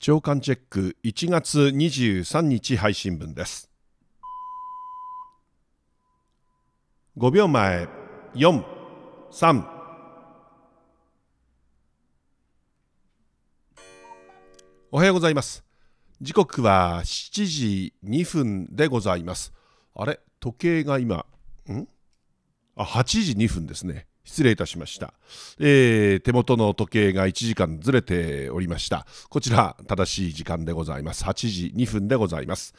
朝刊チェック1月23日配信分です5秒前43おはようございます時刻は7時2分でございますあれ時計が今んあ8時2分ですね失礼いたしました、えー、手元の時計が1時間ずれておりましたこちら正しい時間でございます8時2分でございます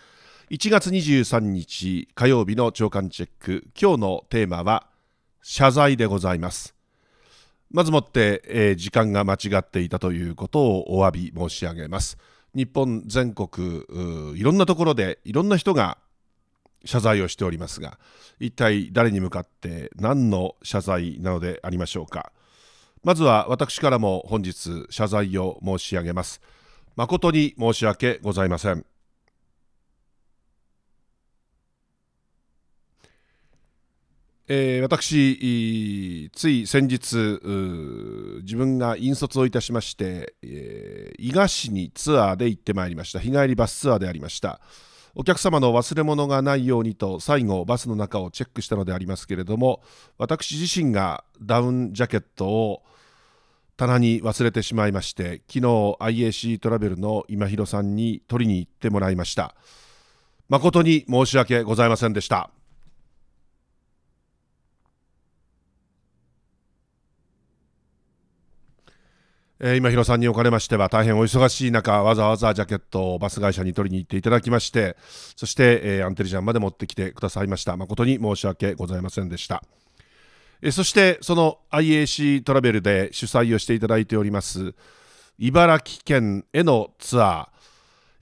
1月23日火曜日の朝刊チェック今日のテーマは謝罪でございますまずもって、えー、時間が間違っていたということをお詫び申し上げます日本全国いろんなところでいろんな人が謝罪をしておりますが一体誰に向かって何の謝罪なのでありましょうかまずは私からも本日謝罪を申し上げます誠に申し訳ございませんえー、私、つい先日、自分が引率をいたしまして、えー、伊賀市にツアーで行ってまいりました。日帰りバスツアーでありました。お客様の忘れ物がないようにと最後バスの中をチェックしたのでありますけれども私自身がダウンジャケットを棚に忘れてしまいまして昨日 IAC トラベルの今広さんに取りに行ってもらいました誠に申し訳ございませんでした。えー、今広さんにおかれましては大変お忙しい中わざわざジャケットをバス会社に取りに行っていただきましてそして、えー、アンテリジャンまで持ってきてくださいました誠に申し訳ございませんでした、えー、そしてその IAC トラベルで主催をしていただいております茨城県へのツアー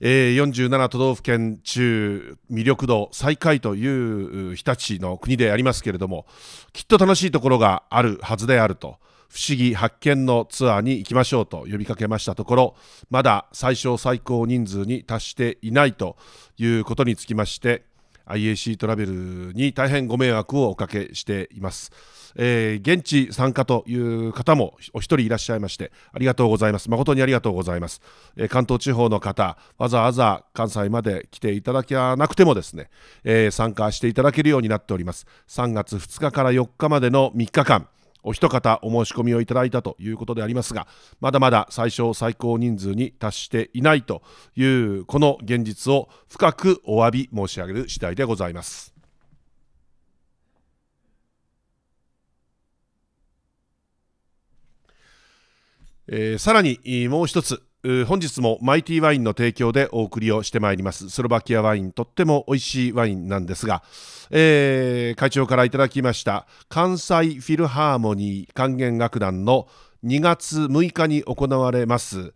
えー、47都道府県中魅力度最下位という日立の国でありますけれどもきっと楽しいところがあるはずであると不思議発見のツアーに行きましょうと呼びかけましたところ、まだ最小最高人数に達していないということにつきまして、IAC トラベルに大変ご迷惑をおかけしています。えー、現地参加という方もお一人いらっしゃいましてありがとうございます誠にありがとうございます、えー、関東地方の方わざわざ関西まで来ていただきゃなくてもですね、えー、参加していただけるようになっております3月2日から4日までの3日間お一方お申し込みをいただいたということでありますが、まだまだ最小最高人数に達していないというこの現実を深くお詫び申し上げる次第でございます。えー、さらにもう一つ、本日もマイティワインの提供でお送りをしてまいりますスロバキアワインとっても美味しいワインなんですが、えー、会長からいただきました関西フィルハーモニー管弦楽団の2月6日に行われます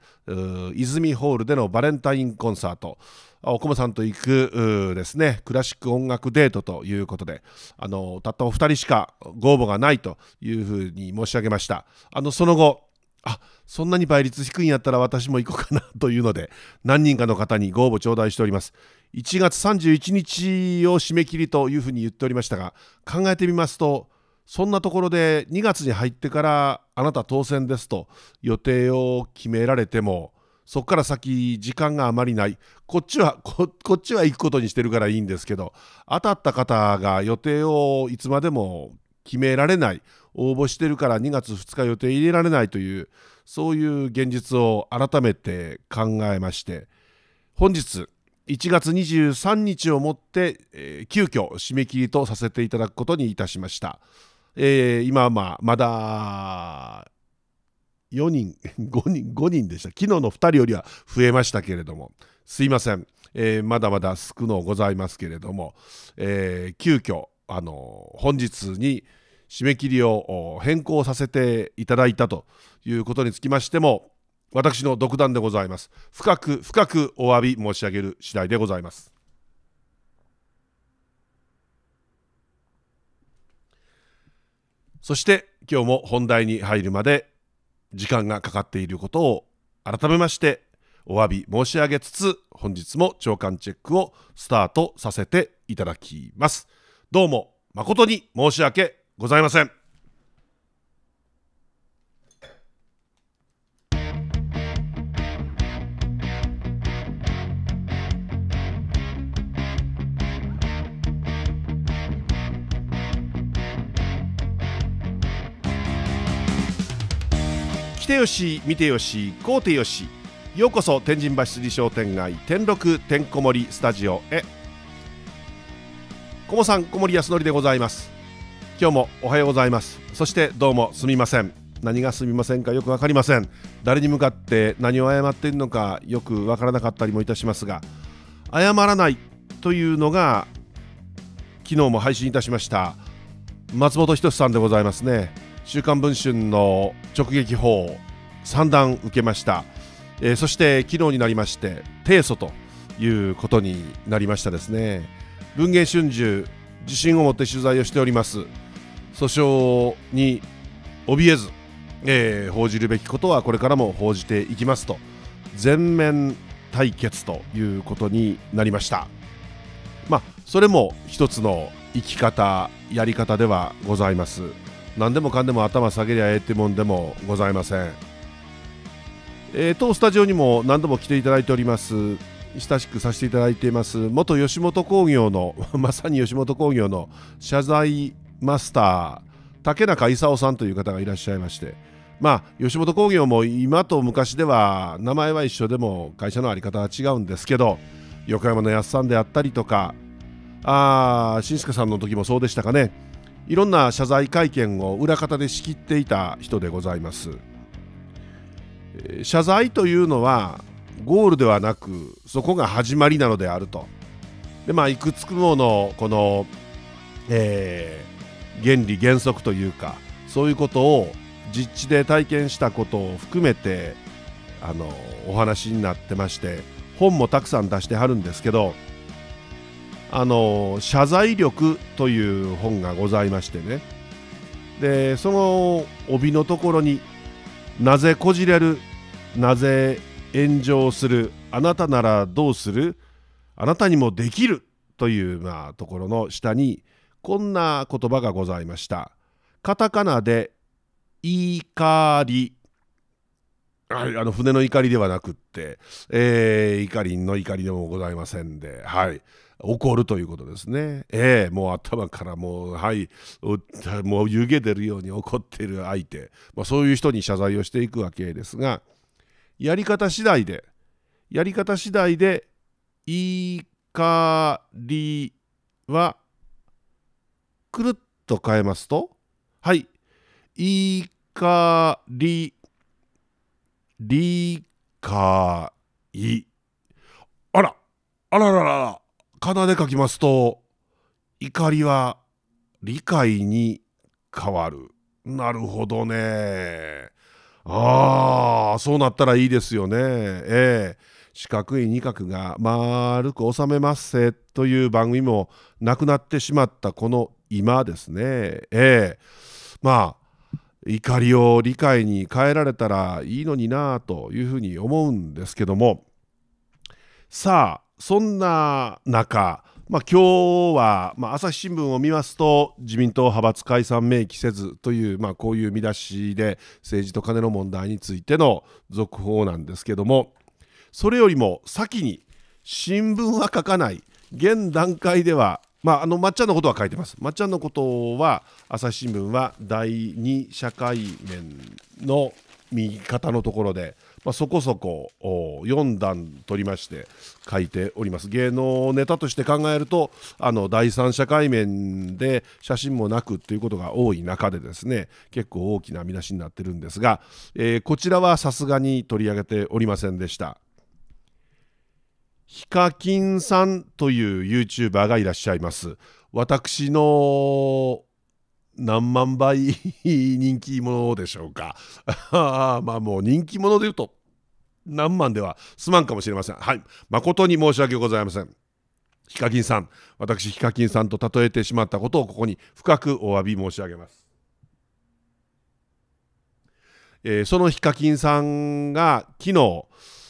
泉ホールでのバレンタインコンサートおこもさんと行くですねクラシック音楽デートということであのたったお二人しかご応募がないというふうに申し上げましたあのその後あそんなに倍率低いんやったら私も行こうかなというので何人かの方にご応募頂戴しております1月31日を締め切りというふうに言っておりましたが考えてみますとそんなところで2月に入ってからあなた当選ですと予定を決められてもそこから先時間があまりないこっちはこっちは行くことにしてるからいいんですけど当たった方が予定をいつまでも決められない応募してるから2月2日予定入れられないというそういう現実を改めて考えまして本日1月23日をもって、えー、急遽締め切りとさせていただくことにいたしました、えー、今まあまだ4人5 人5人でした昨日の2人よりは増えましたけれどもすいません、えー、まだまだ少のございますけれども、えー、急遽あの本日に、締め切りを変更させていただいたということにつきましても、私の独断でございます。深く深くお詫び申し上げる次第でございます。そして今日も本題に入るまで時間がかかっていることを改めましてお詫び申し上げつつ本日も長官チェックをスタートさせていただきます。どうも誠に申し訳ございません。来てよし見てよしこうてよしようこそ天神橋筋商店街天六天んこ盛スタジオへこもさん小森康則でございます今日もおはようございますそしてどうもすみません何がすみませんかよく分かりません誰に向かって何を謝っているのかよく分からなかったりもいたしますが謝らないというのが昨日も配信いたしました松本人志さんでございますね週刊文春の直撃法3段受けました、えー、そして昨日になりまして提訴ということになりましたですね文藝春秋自信を持って取材をしております訴訟に怯えず、えー、報じるべきことはこれからも報じていきますと全面対決ということになりました。まあ、それも一つの生き方やり方ではございます何でもかんでも頭下げりゃええってもんでもございませんえー、当スタジオにも何度も来ていただいております親しくさせていただいています元吉本興業の まさに吉本興業の謝罪マスター竹中勲さんという方がいらっしゃいましてまあ吉本興業も今と昔では名前は一緒でも会社の在り方は違うんですけど横山のやっさんであったりとかあ新助さんの時もそうでしたかねいろんな謝罪会見を裏方で仕切っていた人でございます謝罪というのはゴールではなくそこが始まりなのであるとでまあいくつくものこの、え原理原則というかそういうことを実地で体験したことを含めてあのお話になってまして本もたくさん出してはるんですけどあの謝罪力という本がございましてねでその帯のところになぜこじれるなぜ炎上するあなたならどうするあなたにもできるという、まあ、ところの下にこんな言葉がございました。カタカナで怒り。はい、あの船の怒りではなくって、えー、怒りの怒りでもございませんで、はい、怒るということですね。えー、もう頭からもう、はい、もう湯気出るように怒ってる相手、まあ、そういう人に謝罪をしていくわけですが、やり方次第で、やり方次第で、怒りはくるっと変えますとはい「いかり」「りかい」あらあらららかなで書きますと怒りは理解に変わるなるほどねああそうなったらいいですよねええ四角い二角が丸く収めますせという番組もなくなってしまったこの今ですね、えー、まあ怒りを理解に変えられたらいいのになというふうに思うんですけどもさあそんな中、まあ、今日は、まあ、朝日新聞を見ますと自民党派閥解散明記せずという、まあ、こういう見出しで政治とカネの問題についての続報なんですけどもそれよりも先に新聞は書かない現段階ではまあ、あのまっちゃんのことは書いてます。まっちゃんのことは朝日新聞は第2社会面の右肩のところで、まあ、そこそこ4段取りまして書いております。芸能ネタとして考えるとあの第3社会面で写真もなくっていうことが多い中でですね結構大きな見出しになってるんですが、えー、こちらはさすがに取り上げておりませんでした。ヒカキンさんという YouTuber がいらっしゃいます。私の何万倍人気者でしょうか。まあもう人気者で言うと何万ではすまんかもしれません。はい。誠に申し訳ございません。ヒカキンさん、私ヒカキンさんと例えてしまったことをここに深くお詫び申し上げます。えー、そのヒカキンさんが昨日、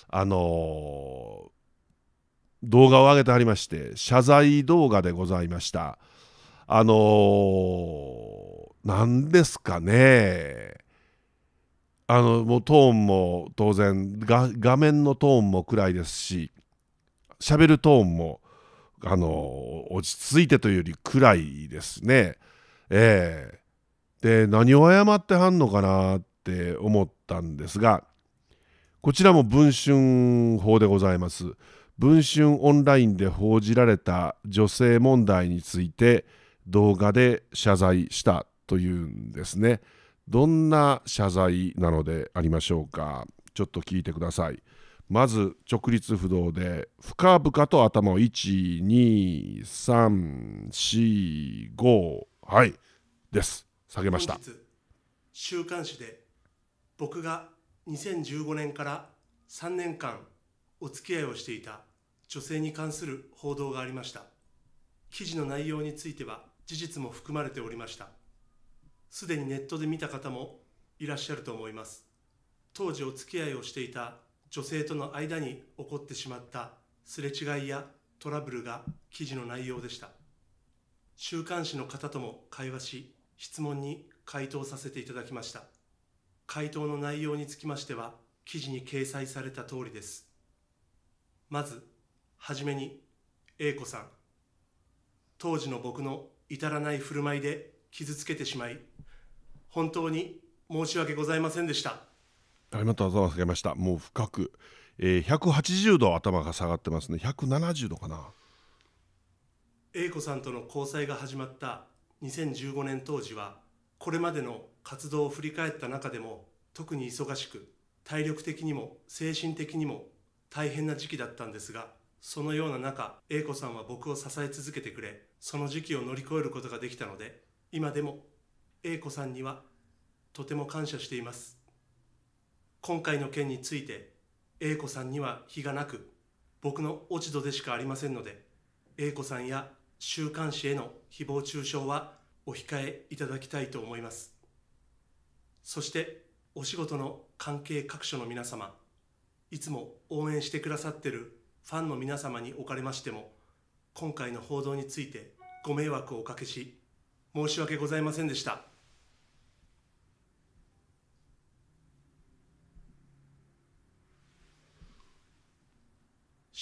あのー動画を上げてはりまして謝罪動画でございましたあのー、何ですかねあのもうトーンも当然画面のトーンも暗いですし喋るトーンもあの落ち着いてというより暗いですね。えー、で何を謝ってはんのかなって思ったんですがこちらも「文春法」でございます。文春オンラインで報じられた女性問題について動画で謝罪したというんですね。どんな謝罪なのでありましょうか。ちょっと聞いてください。まず直立不動で深々と頭を12345はいです下げました週刊誌で僕が2015年から3年間お付き合いをしていた女性に関する報道がありました記事の内容については事実も含まれておりましたすでにネットで見た方もいらっしゃると思います当時お付き合いをしていた女性との間に起こってしまったすれ違いやトラブルが記事の内容でした週刊誌の方とも会話し質問に回答させていただきました回答の内容につきましては記事に掲載された通りですまずはじめに A 子さん当時の僕の至らない振る舞いで傷つけてしまい本当に申し訳ございませんでしたありがとうございましたもう深く、えー、180度頭が下がってますね170度かな A 子さんとの交際が始まった2015年当時はこれまでの活動を振り返った中でも特に忙しく体力的にも精神的にも大変な時期だったんですが、そのような中、英子さんは僕を支え続けてくれ、その時期を乗り越えることができたので、今でも英子さんにはとても感謝しています。今回の件について、英子さんには非がなく、僕の落ち度でしかありませんので、英子さんや週刊誌への誹謗中傷はお控えいただきたいと思います。そして、お仕事の関係各所の皆様、いつも応援してくださってるファンの皆様におかれましても、今回の報道についてご迷惑をおかけし、申し訳ございませんでした。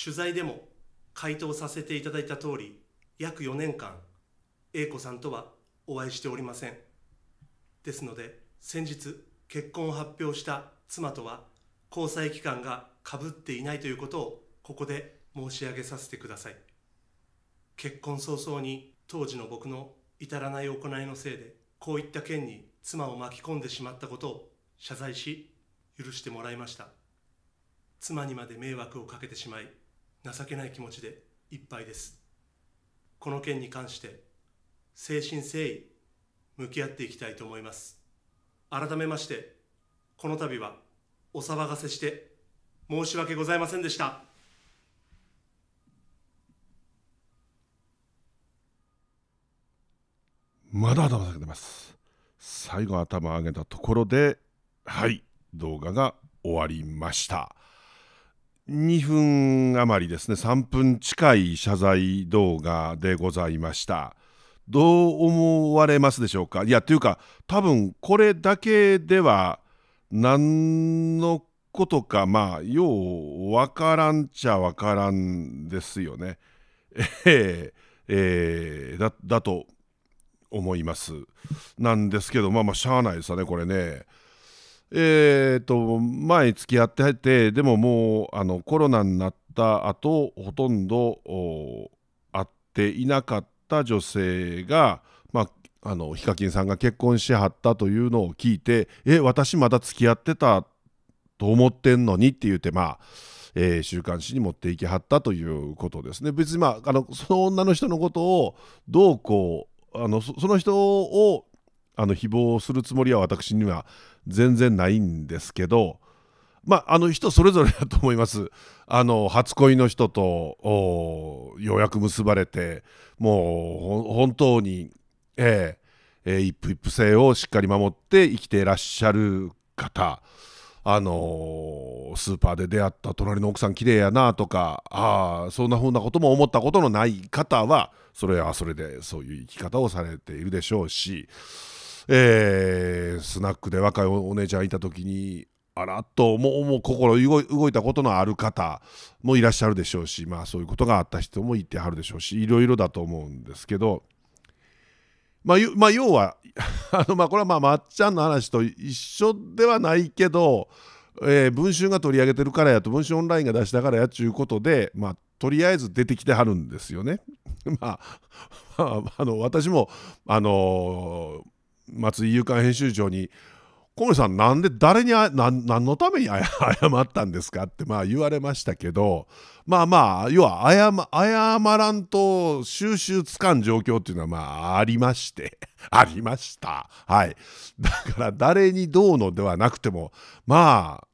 取材でも回答させていただいた通り、約4年間、A 子さんとはお会いしておりません。ですので、先日結婚を発表した妻とは交際期間がかぶっていないということをここで申し上げさせてください結婚早々に当時の僕の至らない行いのせいでこういった件に妻を巻き込んでしまったことを謝罪し許してもらいました妻にまで迷惑をかけてしまい情けない気持ちでいっぱいですこの件に関して誠心誠意向き合っていきたいと思います改めましてこの度はお騒がせして申し訳ございませんでした。まだ頭下げてます。最後頭上げたところで、はい、動画が終わりました。2分余りですね、3分近い謝罪動画でございました。どう思われますでしょうかいや、というか、多分これだけでは何のことかまあよう分からんちゃ分からんですよね。えー、えー、だだと思います。なんですけどまあまあしゃあないですよねこれね。えーと、前付き合っててでももうあのコロナになった後ほとんど会っていなかった女性があのヒカキンさんが結婚しはったというのを聞いて「え私まだ付き合ってたと思ってんのに」って言ってまあ、えー、週刊誌に持っていきはったということですね。別に、まあ、あのその女の人のことをどうこうあのその人をあの誹謗するつもりは私には全然ないんですけど。まあ、あの人それぞれだと思います。あの初恋の人とようやく結ばれてもう本当にえー、えー、一夫一夫制をしっかり守って生きていらっしゃる方あのー、スーパーで出会った隣の奥さん綺麗やなとかああそんなふうなことも思ったことのない方はそれはそれでそういう生き方をされているでしょうし、えー、スナックで若いお姉ちゃんいた時にあらっともうもう心動いたことのある方もいらっしゃるでしょうしまあそういうことがあった人もいてはるでしょうしいろいろだと思うんですけどまあ、まあ、要は あのまあこれはまあまっちゃんの話と一緒ではないけど、えー、文春が取り上げてるからやと文春オンラインが出したからやということで、まあ、とりあえず出てきてはるんですよね。まあ、あ、の私も、あのー、松井夕刊編集長に小森さん、なんで誰にあな何のために謝ったんですかってまあ言われましたけど、まあまあ、要は謝謝らんと収集つかん状況っていうのはまあありまして、ありました。はい。だから誰にどうのではなくても、まあ、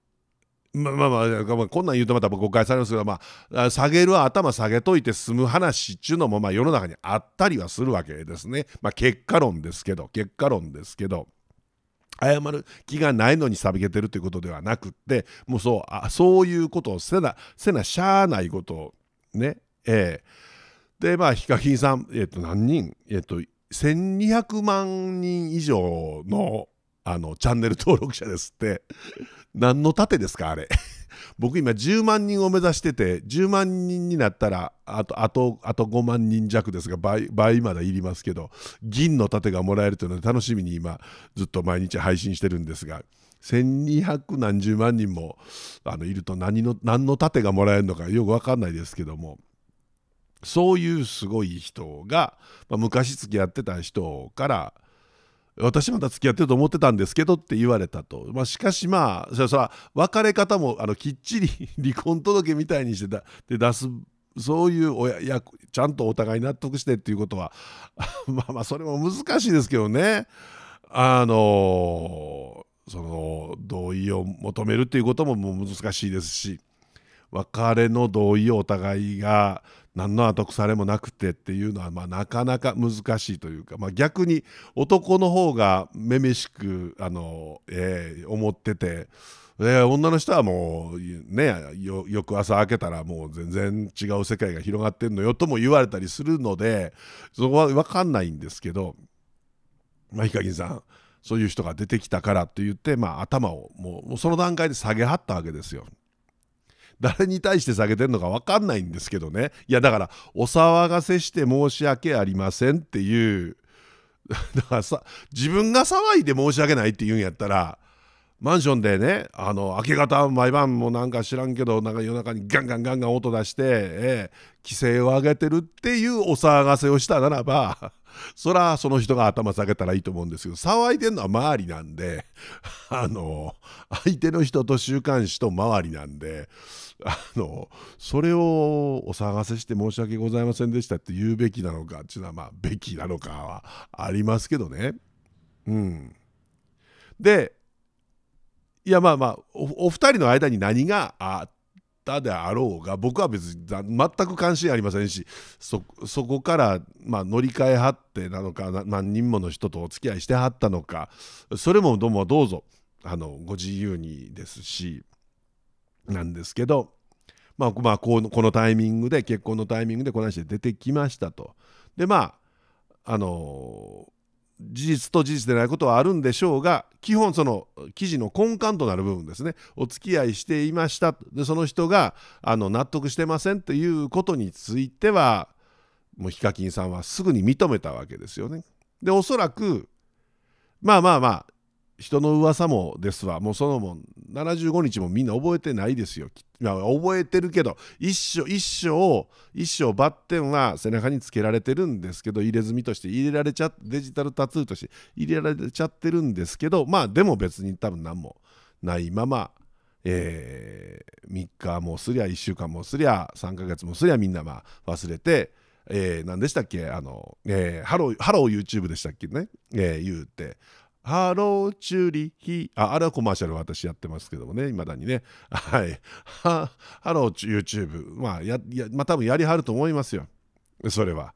まあまあまあ、こんなん言うとまた誤解されますけど、まあ、下げるは頭下げといて済む話っていうのもまあ世の中にあったりはするわけですね。まあ結果論ですけど、結果論ですけど。謝る気がないのにさびけてるということではなくってもうそうあそういうことをせなせなしゃあないことをねええー、でまあヒカキンさんえっ、ー、と何人えっ、ー、と1200万人以上のあのチャンネル登録者ですって 何の盾ですかあれ 僕今10万人を目指してて10万人になったらあとあとあと5万人弱ですが倍倍まだいりますけど銀の盾がもらえるというので楽しみに今ずっと毎日配信してるんですが1200何十万人もあのいると何の何の盾がもらえるのかよく分かんないですけども。そういうすごい人が、まあ、昔付き合ってた人から私まだ付き合ってると思ってたんですけどって言われたと、まあ、しかしまあそれは別れ方もあのきっちり 離婚届みたいにしてたで出すそういう親やちゃんとお互い納得してっていうことは まあまあそれも難しいですけどねあのー、その同意を求めるっていうことももう難しいですし別れの同意をお互いが何の後腐れもなくてっていうのは、まあ、なかなか難しいというか、まあ、逆に男の方がめめしくあの、えー、思ってて。え女の人はもうね翌朝明けたらもう全然違う世界が広がってんのよとも言われたりするのでそこは分かんないんですけど、まあ、ヒカキンさんそういう人が出てきたからと言って、まあ、頭をもうその段階で下げはったわけですよ。誰に対して下げてるのか分かんないんですけどねいやだからお騒がせして申し訳ありませんっていう だからさ自分が騒いで申し訳ないって言うんやったらマンションでねあの明け方毎晩もなんか知らんけどなんか夜中にガンガンガンガン音出して、ええ、規制を上げてるっていうお騒がせをしたならばそらその人が頭下げたらいいと思うんですけど騒いでるのは周りなんで あの相手の人と週刊誌と周りなんであのそれをお騒がせして申し訳ございませんでしたって言うべきなのかっていうのはまあべきなのかはありますけどね。うん、でいやまあまあお二人の間に何があっったであろうが僕は別に全く関心ありませんしそこから、まあ、乗り換えはってなのか何人もの人とお付き合いしてはったのかそれもどうもどうぞあのご自由にですしなんですけど、まあ、まあこのこのタイミングで結婚のタイミングでこの話で出てきましたと。でまああのー事実と事実でないことはあるんでしょうが基本その記事の根幹となる部分ですねお付き合いしていましたでその人があの納得してませんということについてはもうヒカキンさんはすぐに認めたわけですよね。でおそらくまあまあまあ人の噂もですわもうそのもん75日もみんな覚えてないですよ、覚えてるけど一生一生一生バッテンは背中につけられてるんですけど入れ墨として入れられちゃデジタルタトゥーとして入れられちゃってるんですけどまあでも別に多分何もないまま、えー、3日もすりゃ1週間もすりゃ3ヶ月もすりゃみんなまあ忘れて。えー、何でしたっけあの、えー、ハローハロー YouTube でしたっけね、えー、言うてハローチュリヒ。あ、あれはコマーシャル私やってますけどもね、いまだにね。はい。はハロー YouTube。まあ、や、やまあ多分やりはると思いますよ。それは。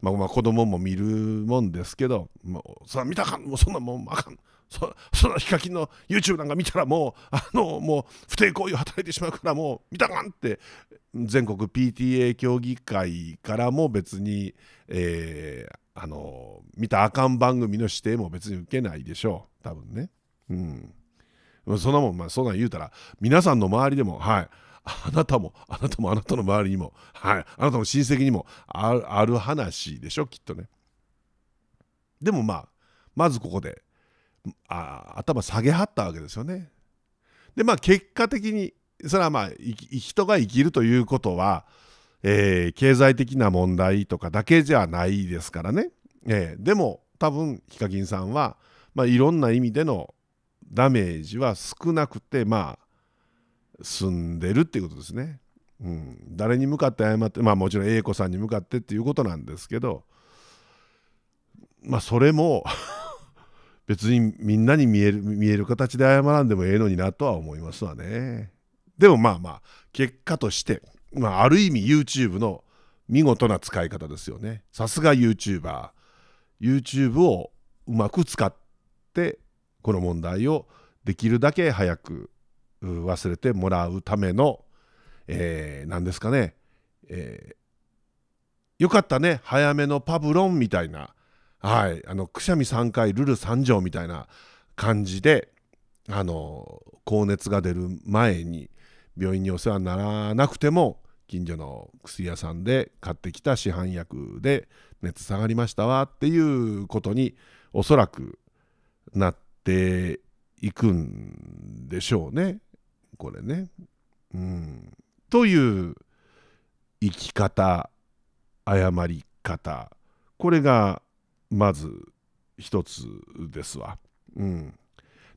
まあ、まあ、子供も見るもんですけど、もう、そら見たかん、もうそんなもんあかん。そそんヒカキンの YouTube なんか見たらもう、あの、もう不貞行為を働いてしまうからもう見たかんって、全国 PTA 協議会からも別に、えー、あの見たあかん番組の指定も別に受けないでしょう多分ねうんそんなもんまあそんなん言うたら皆さんの周りでもはいあなたもあなたもあなたの周りにもはいあなたの親戚にもある話でしょきっとねでもまあまずここであ頭下げはったわけですよねでまあ結果的にそれはまあ人が生きるということはえー、経済的な問題とかだけじゃないですからね、えー、でも多分ヒカキンさんは、まあ、いろんな意味でのダメージは少なくてまあ済んでるっていうことですね。うん、誰に向かって謝ってまあもちろん英子さんに向かってっていうことなんですけどまあそれも 別にみんなに見える見える形で謝らんでもええのになとは思いますわね。でもまあまあ結果としてまあ、ある意味 YouTube の見事な使い方ですよね。さすが YouTuber。YouTube をうまく使って、この問題をできるだけ早く忘れてもらうための、えー、何ですかね、えー、よかったね、早めのパブロンみたいな、はい、あの、くしゃみ3回、ルル3錠みたいな感じで、あの、高熱が出る前に、病院にお世話にならなくても近所の薬屋さんで買ってきた市販薬で熱下がりましたわっていうことにおそらくなっていくんでしょうねこれね。うん、という生き方誤り方これがまず一つですわ。うん、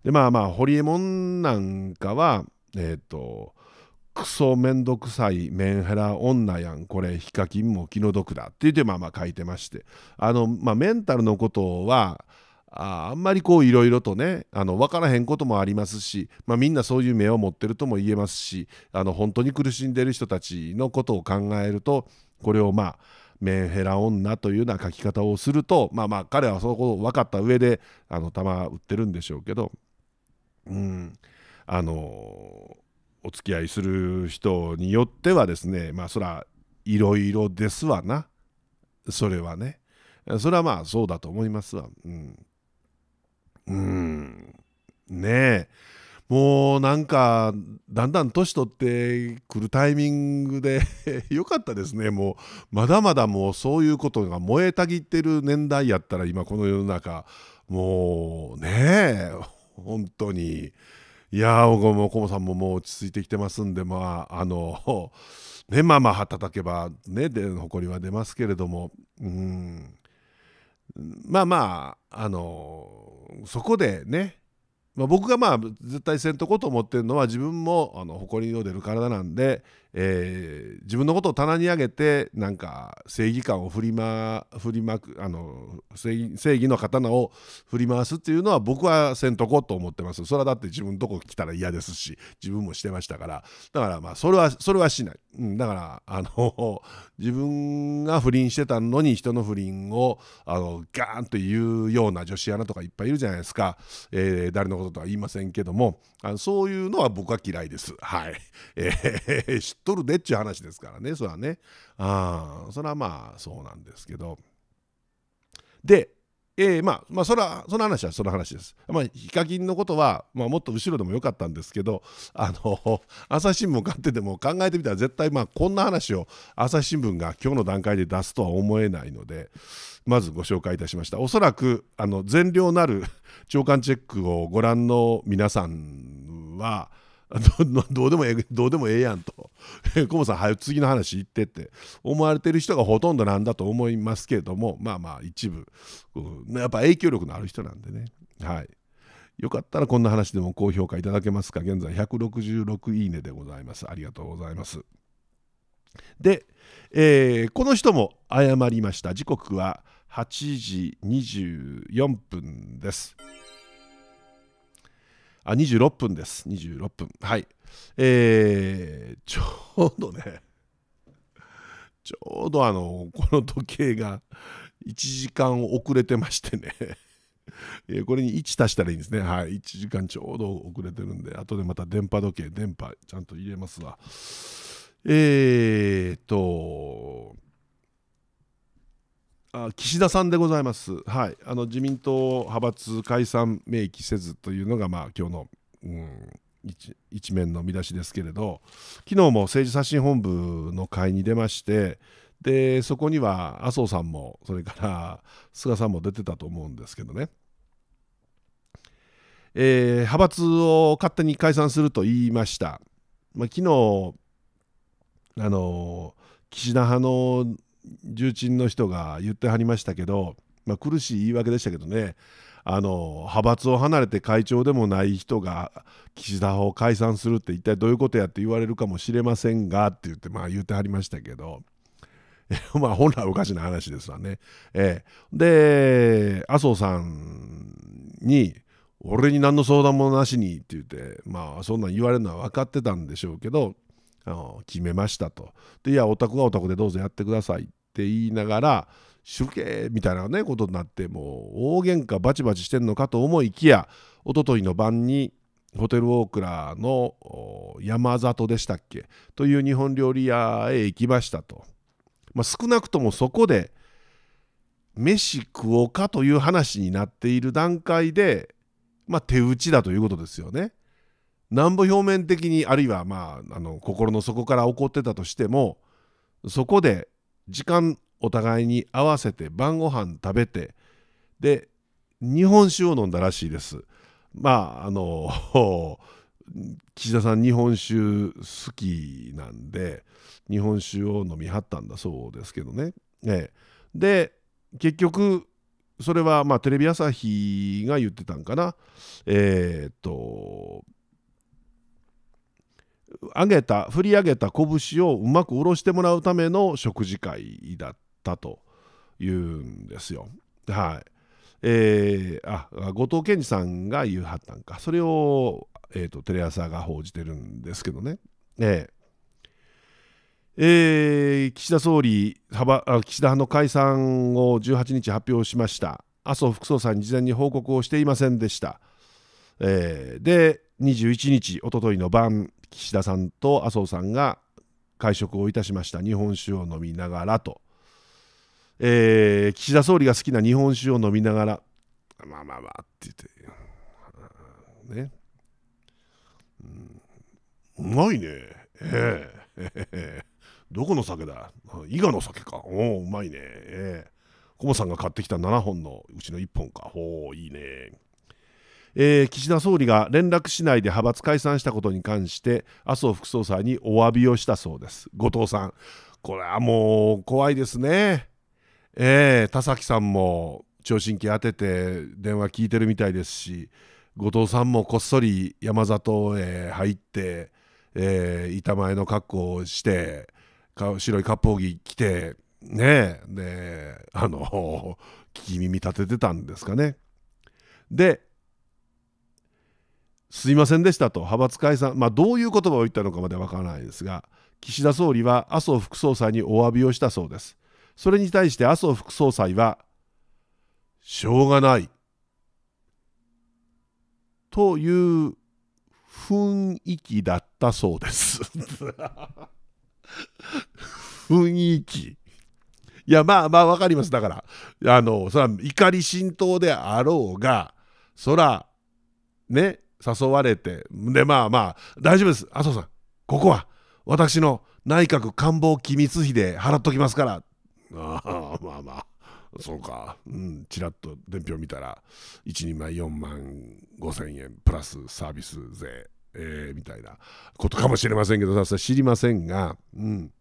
でまあまあホリエモンなんかはえっ、ー、とクソめんどくさいメンヘラ女やんこれヒカキンも気の毒だって言ってまあまあ書いてましてあの、まあ、メンタルのことはああんまりこういろいろとねあの分からへんこともありますし、まあ、みんなそういう目を持ってるとも言えますしあの本当に苦しんでる人たちのことを考えるとこれをまあメンヘラ女というような書き方をするとまあまあ彼はそことを分かった上であの弾売ってるんでしょうけどうんあのお付き合いする人によってはですねまあそらいろいろですわなそれはねそれはまあそうだと思いますわうんうんねえもうなんかだんだん年取ってくるタイミングで よかったですねもうまだまだもうそういうことが燃えたぎってる年代やったら今この世の中もうねえ本当にいやー、もコモさんももう落ち着いてきてますんで、まあ、あの、ね、まあまあ叩けば、ね、で、誇りは出ますけれども、うん、まあまあ、あの、そこでね、まあ、僕がまあ絶対せんとこと思ってるのは自分もあの誇りの出る体なんでえー、自分のことを棚に上げてなんか正義感を振りま振りまくあの正義の刀を振り回すっていうのは僕はせんとこうと思ってますそれはだって自分のとこ来たら嫌ですし自分もしてましたからだからまあそれはそれはしない、うん、だからあの自分が不倫してたのに人の不倫をあのガーンと言うような女子アナとかいっぱいいるじゃないですか、えー、誰のこととは言いませんけどもあのそういうのは僕は嫌いですはい、えー とるでっちゅう話ですからねそれはねあそれはまあそうなんですけどでえー、まあ、まあ、そら、その話はその話です。まあ、ヒカキンのことは、まあ、もっと後ろでもよかったんですけど、あの、朝日新聞買ってても考えてみたら絶対、まあ、こんな話を朝日新聞が今日の段階で出すとは思えないので、まずご紹介いたしました。おそらく、あの、善良なる 長官チェックをご覧の皆さんは、ど どうでもええどうでもええやんと「コモさん早く次の話行って」って思われてる人がほとんどなんだと思いますけれどもまあまあ一部、うん、やっぱ影響力のある人なんでねはいよかったらこんな話でも高評価いただけますか現在166いいねでございますありがとうございますで、えー、この人も謝りました時刻は8時24分です。あ26分です26分はいえー、ちょうどね ちょうどあのこの時計が1時間遅れてましてね これに1足したらいいんですね。はい。1時間ちょうど遅れてるんで、後でまた電波時計、電波、ちゃんと入れますわ。えー、っと、あ岸田さんでございます、はい、あの自民党派閥解散明記せずというのが、まあ今日の、うん一、一面の見出しですけれど昨日も政治刷新本部の会に出ましてでそこには麻生さんもそれから菅さんも出てたと思うんですけどね、えー、派閥を勝手に解散すると言いました、まあ、昨日あの岸田派の重鎮の人が言ってはりましたけど、まあ、苦しい言い訳でしたけどねあの派閥を離れて会長でもない人が岸田派を解散するって一体どういうことやって言われるかもしれませんがって言って、まあ、言ってはりましたけど。まあ本来おかしな話ですわね。えー、で麻生さんに「俺に何の相談もなしに」って言ってまあそんなん言われるのは分かってたんでしょうけど決めましたと。で、いや、おクはタクでどうぞやってくださいって言いながら、主計みたいなね、ことになって、もう大喧嘩バチバチしてんのかと思いきや、おとといの晩に、ホテルオークラの山里でしたっけという日本料理屋へ行きましたと。まあ、少なくともそこで、飯食おうかという話になっている段階で、まあ、手打ちだということですよね。なんぼ表面的にあるいはまああの心の底から怒ってたとしてもそこで時間お互いに合わせて晩ご飯食べてで日本酒を飲んだらしいです。まああの岸田さん日本酒好きなんで日本酒を飲みはったんだそうですけどね。ねで結局それはまあテレビ朝日が言ってたんかな。えー、っと上げた振り上げた拳をうまく下ろしてもらうための食事会だったというんですよ。はいえー、あ後藤健二さんが言うはったんかそれを、えーと、テレ朝が報じてるんですけどね。えーえー、岸田総理幅岸田派の解散を18日発表しました麻生副総裁に事前に報告をしていませんでした、えー、で21日おとといの晩岸田さんと麻生さんが会食をいたしました日本酒を飲みながらと、えー、岸田総理が好きな日本酒を飲みながらまあまあまあって言ってねうん、うまいねえええ どこの酒だ伊賀の酒かおおうまいねええコモさんが買ってきた7本のうちの1本かほういいねえー、岸田総理が連絡しないで派閥解散したことに関して麻生副総裁にお詫びをしたそうです後藤さんこれはもう怖いですねえー、田崎さんも聴診器当てて電話聞いてるみたいですし後藤さんもこっそり山里へ入って、えー、板前の格好をして白い割烹着着てねえであの聞き耳立ててたんですかね。ですいませんでしたと派閥解散、まあ、どういう言葉を言ったのかまでわからないですが岸田総理は麻生副総裁にお詫びをしたそうですそれに対して麻生副総裁はしょうがないという雰囲気だったそうです 雰囲気いやまあまあわかりますだからあのそら怒り心頭であろうがそらね誘われて、で、まあまあ、大丈夫です、麻生さん、ここは私の内閣官房機密費で払っときますから。ああ、まあまあ、そうか、うん、ちらっと伝票見たら、1人前4万5千円プラスサービス税、えー、みたいなことかもしれませんけど、さ知りませんが、うん。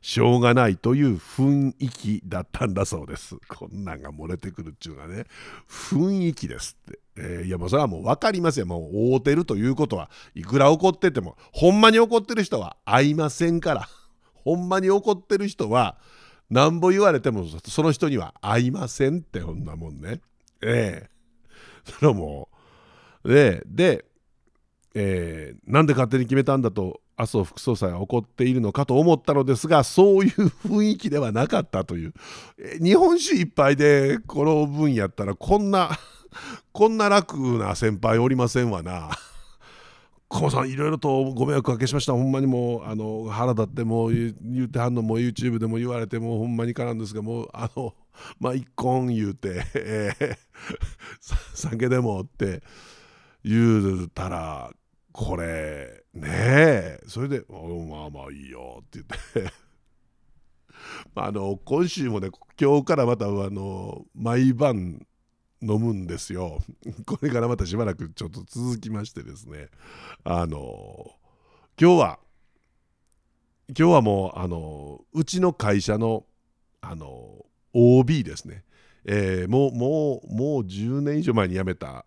しょうがないという雰囲気だったんだそうです。こんなんが漏れてくるっていうのはね、雰囲気ですって。えー、いやもうそれはもう分かりますよ。もう大てるということはいくら怒ってても、ほんまに怒ってる人は会いませんから。ほんまに怒ってる人は、なんぼ言われてもその人には会いませんってこんなもんね。ええー、それはもう。で、で、えー、なんで勝手に決めたんだと麻生副総裁は怒っているのかと思ったのですが、そういう雰囲気ではなかったという、日本酒いっぱいでこの分やったら、こんな、こんな楽な先輩おりませんわな。コさん、いろいろとご迷惑おかけしました、ほんまにもうあの腹立って、もう言うてはんのも、YouTube でも言われて、もうほんまにかなんですが、もう、あの、まあ、一婚言うて、え ー、酒でもって言うたら、これ、ねえそれで「まあまあいいよ」って言って あの今週もね今日からまたあの毎晩飲むんですよ これからまたしばらくちょっと続きましてですねあの今日は今日はもうあのうちの会社のあの OB ですね、えー、もうもうもう10年以上前に辞めた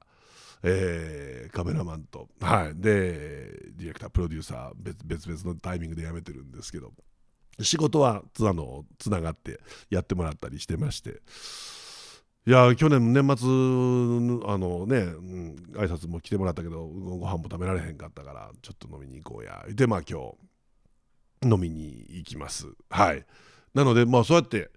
えー、カメラマンと、はい、でディレクタープロデューサー別々のタイミングで辞めてるんですけど仕事はつあのつながってやってもらったりしてまして。いや去年年末あのね、うん、挨拶も来てもらったけどご飯も食べられへんかったからちょっと飲みに行こうやでまあ今日飲みに行きますはいなのでまあそうやって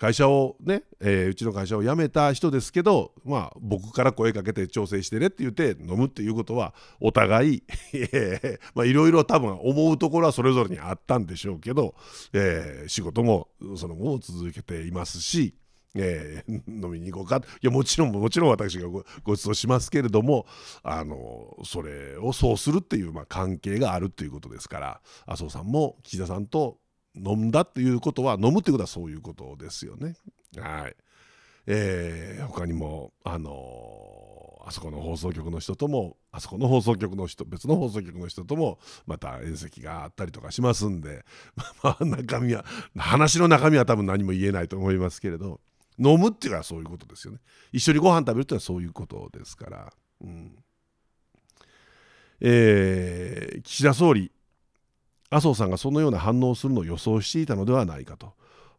会社をね、えー、うちの会社を辞めた人ですけど、まあ、僕から声かけて調整してねって言って飲むっていうことはお互い いろいろ多分思うところはそれぞれにあったんでしょうけど、えー、仕事もその後も続けていますし。えー、飲みに行こうかいやもちろんもちろん私がごご馳走しますけれどもあのそれをそうするっていう、まあ、関係があるということですから麻生さんも岸田さんと飲んだっていうことは飲むってことはそういうことですよね。はいえー、他にも、あのー、あそこの放送局の人ともあそこの放送局の人別の放送局の人ともまた宴席があったりとかしますんで、まあ、中身は話の中身は多分何も言えないと思いますけれど飲むっていうのはそういうことですよね一緒にご飯食べるっていうのはそういうことですから、うんえー、岸田総理麻生さんがそのような反応をするのを予想していたのではないかと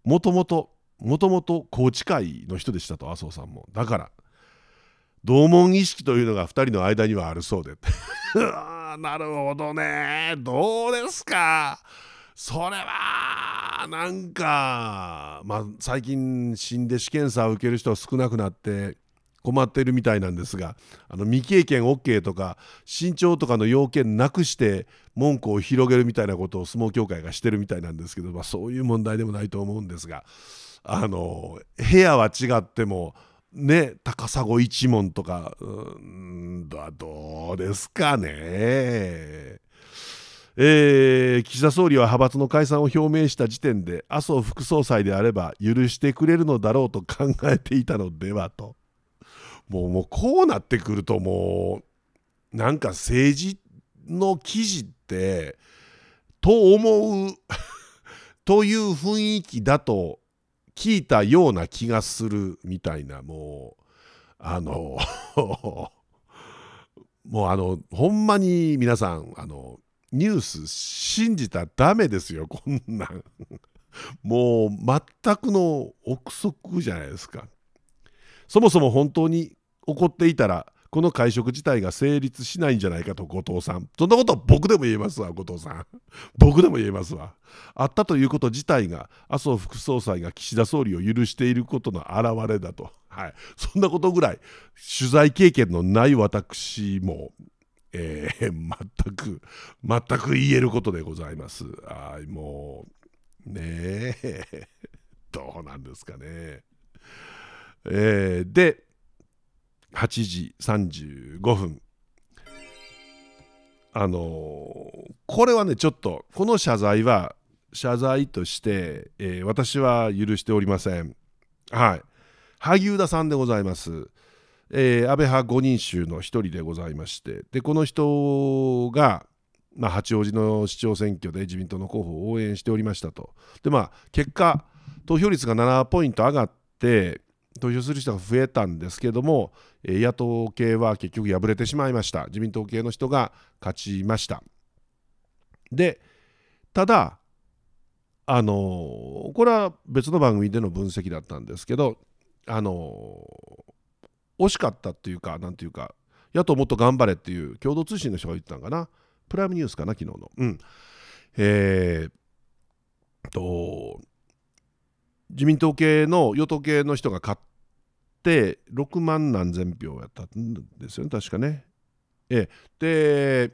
もともともともと宏池会の人でしたと麻生さんもだから同門意識というのが2人の間にはあるそうで なるほどねどうですかそれはなんか、まあ、最近死んで試験さを受ける人少なくなって困ってるみたいなんですがあの未経験 OK とか身長とかの要件なくして文句を広げるみたいなことを相撲協会がしてるみたいなんですけど、まあ、そういう問題でもないと思うんですがあの部屋は違っても。ね、高砂一門とかうんどうですかね。えー、岸田総理は派閥の解散を表明した時点で麻生副総裁であれば許してくれるのだろうと考えていたのではともうもうこうなってくるともうなんか政治の記事ってと思う という雰囲気だと聞いたような気がするみたいなもうあの もうあのほんまに皆さんあのニュース信じたらダメですよこんなんもう全くの憶測じゃないですかそもそも本当に起こっていたらこの会食自体が成立しないんじゃないかと後藤さんそんなことは僕でも言えますわ後藤さん 僕でも言えますわあったということ自体が麻生副総裁が岸田総理を許していることの表れだと、はい、そんなことぐらい取材経験のない私もえー、全く全く言えることでございます。はいもうねえ どうなんですかね。えー、で8時35分あのー、これはねちょっとこの謝罪は謝罪として、えー、私は許しておりませんはい萩生田さんでございます、えー、安倍派5人衆の1人でございましてでこの人が、まあ、八王子の市長選挙で自民党の候補を応援しておりましたとでまあ結果投票率が7ポイント上がって投票する人が増えたんですけども、え野党系は結局敗れてしまいました自民党系の人が勝ちましたでただあのこれは別の番組での分析だったんですけどあの惜しかったっていうか何ていうか野党もっと頑張れっていう共同通信の人が言ってたのかなプライムニュースかな昨日のうんえー、と自民党系の与党系の人が勝って6万何千票やったんですよね確かね。ええ、で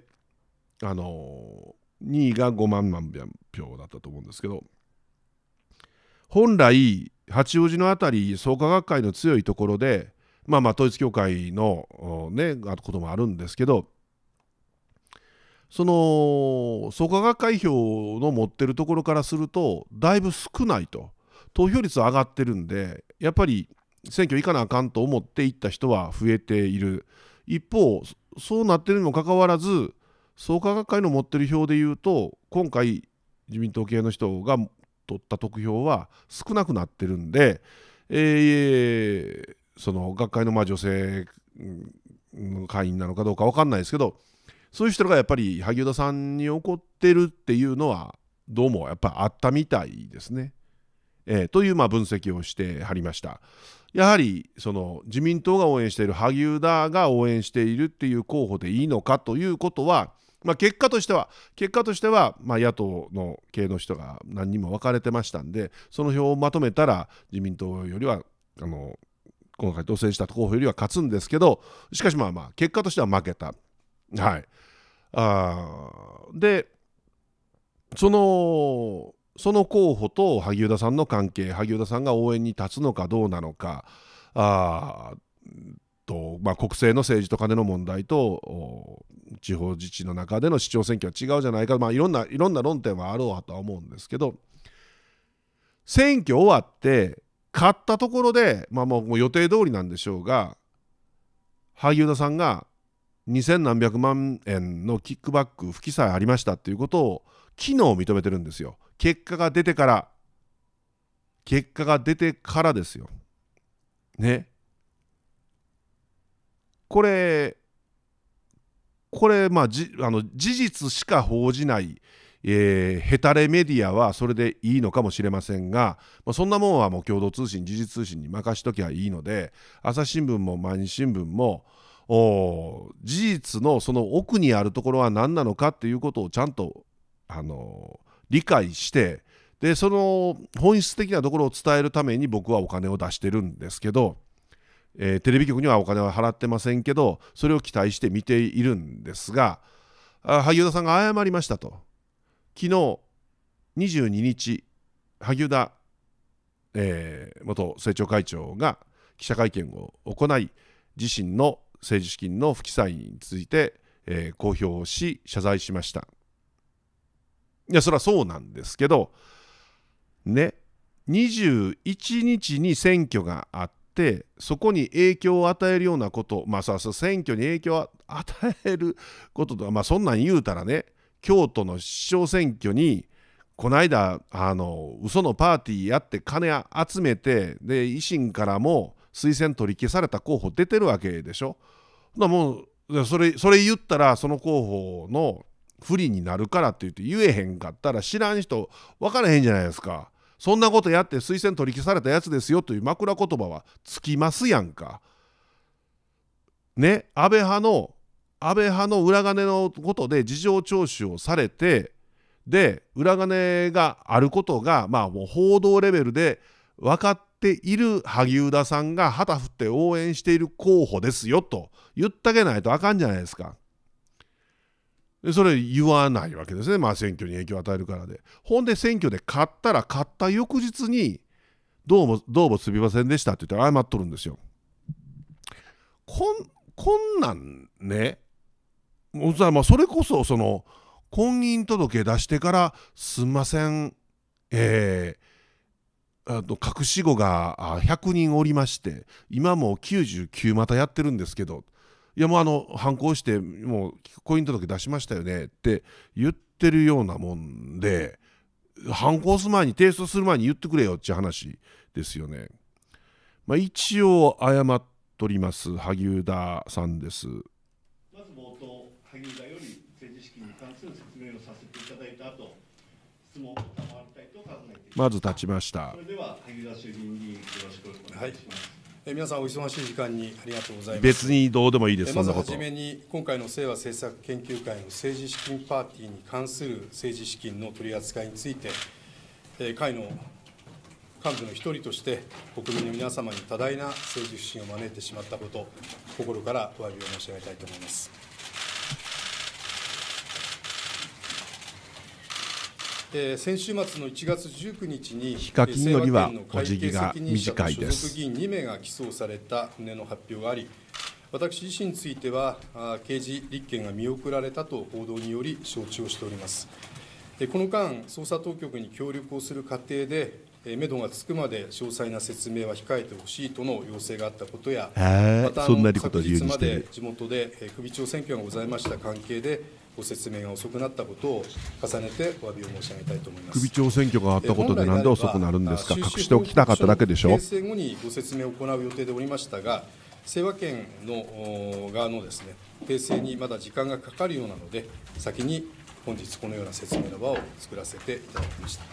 あの2位が5万万票だったと思うんですけど本来八王子の辺り創価学会の強いところでまあまあ統一教会のねこともあるんですけどその創価学会票の持ってるところからするとだいぶ少ないと。投票率上がってるんでやっぱり選挙行かなあかんと思って行った人は増えている一方そうなってるにもかかわらず創価学会の持ってる票でいうと今回自民党系の人が取った得票は少なくなってるんで、えー、その学会のまあ女性会員なのかどうか分かんないですけどそういう人がやっぱり萩生田さんに怒ってるっていうのはどうもやっぱあったみたいですね。えー、というまあ分析をしてはりました。やはりその自民党が応援している萩生田が応援しているっていう候補でいいのかということは、まあ、結果としては結果としては、まあ、野党の系の人が何人も分かれてましたんでその票をまとめたら自民党よりはあの今回当選した候補よりは勝つんですけどしかしまあまあ結果としては負けた。はい、あでそのその候補と萩生田さんの関係萩生田さんが応援に立つのかどうなのかあと、まあ、国政の政治と金の問題と地方自治の中での市長選挙は違うじゃないか、まあ、いろんないろんな論点はあろうとは思うんですけど選挙終わって勝ったところで、まあ、もう予定通りなんでしょうが萩生田さんが2000何百万円のキックバック不記載ありましたっていうことを昨日認めてるんですよ。結果が出てから、結果が出てからですよ。ね。これ、これ、まあ、じあの事実しか報じない、えー、ヘタレメディアはそれでいいのかもしれませんが、まあ、そんなもんはもう共同通信、時事通信に任しときゃいいので、朝日新聞も毎日新聞も、事実のその奥にあるところは何なのかっていうことをちゃんと、あの理解してでその本質的なところを伝えるために僕はお金を出してるんですけど、えー、テレビ局にはお金は払ってませんけどそれを期待して見ているんですが萩生田さんが謝りましたと昨日22日萩生田、えー、元政調会長が記者会見を行い自身の政治資金の不記載について、えー、公表し謝罪しました。いや、それはそうなんですけど、ね、21日に選挙があって、そこに影響を与えるようなこと、まあ、う選挙に影響を与えることとか、まあ、そんなん言うたらね、京都の市長選挙に、この間、あの嘘のパーティーやって金集めて、で維新からも推薦取り消された候補出てるわけでしょ。もうそれそれ言ったらその候補の不利になるからって言って言えへんかったら知らん人分からへんじゃないですかそんなことやって推薦取り消されたやつですよという枕言葉はつきますやんかね安倍派の安倍派の裏金のことで事情聴取をされてで裏金があることがまあもう報道レベルで分かっている萩生田さんが旗振って応援している候補ですよと言ったあげないとあかんじゃないですか。それ言わないわけですね、まあ、選挙に影響を与えるからで。ほんで選挙で勝ったら勝った翌日にどうもどうもすみませんでしたって言って謝っとるんですよ。こんこんなんねもうまあそれこそその婚姻届出してからすんません、えー、と隠し子が100人おりまして今もう99またやってるんですけどいやもうあの反抗してもう婚姻届出しましたよねって言ってるようなもんで反抗する前に提出する前に言ってくれよって話ですよね。まあ、一応謝っとります萩生田さんです。まず冒頭萩生田より政治資金に関する説明をさせていただいた後質問を賜りたいと考えています。まず立ちました。それでは萩生田衆議院議員よろしくお願いします。はい皆さんお忙しい時間にありがとうございます別にどうでもいいですまずはじめに今回の清和政策研究会の政治資金パーティーに関する政治資金の取り扱いについて会の幹部の一人として国民の皆様に多大な政治不信を招いてしまったこと心からお詫びを申し上げたいと思います先週末の1月19日に、ヒカキンよりはお辞儀が短いです。議員2名が起訴された旨の発表があり、私自身については、刑事立件が見送られたと報道により承知をしております。この間、捜査当局に協力をする過程で、目処がつくまで詳細な説明は控えてほしいとの要請があったことや、また昨日まで地元で首長選挙がございました関係で、ご説明が遅くなったことを重ねてお詫びを申し上げたいと思います首長選挙があったことで、なんで遅くなるんですか、隠しておきたかっただけでしょ。訂後にご説明を行う予定でおりましたが、清和県の側のですね平成にまだ時間がかかるようなので、先に本日、このような説明の場を作らせていただきました。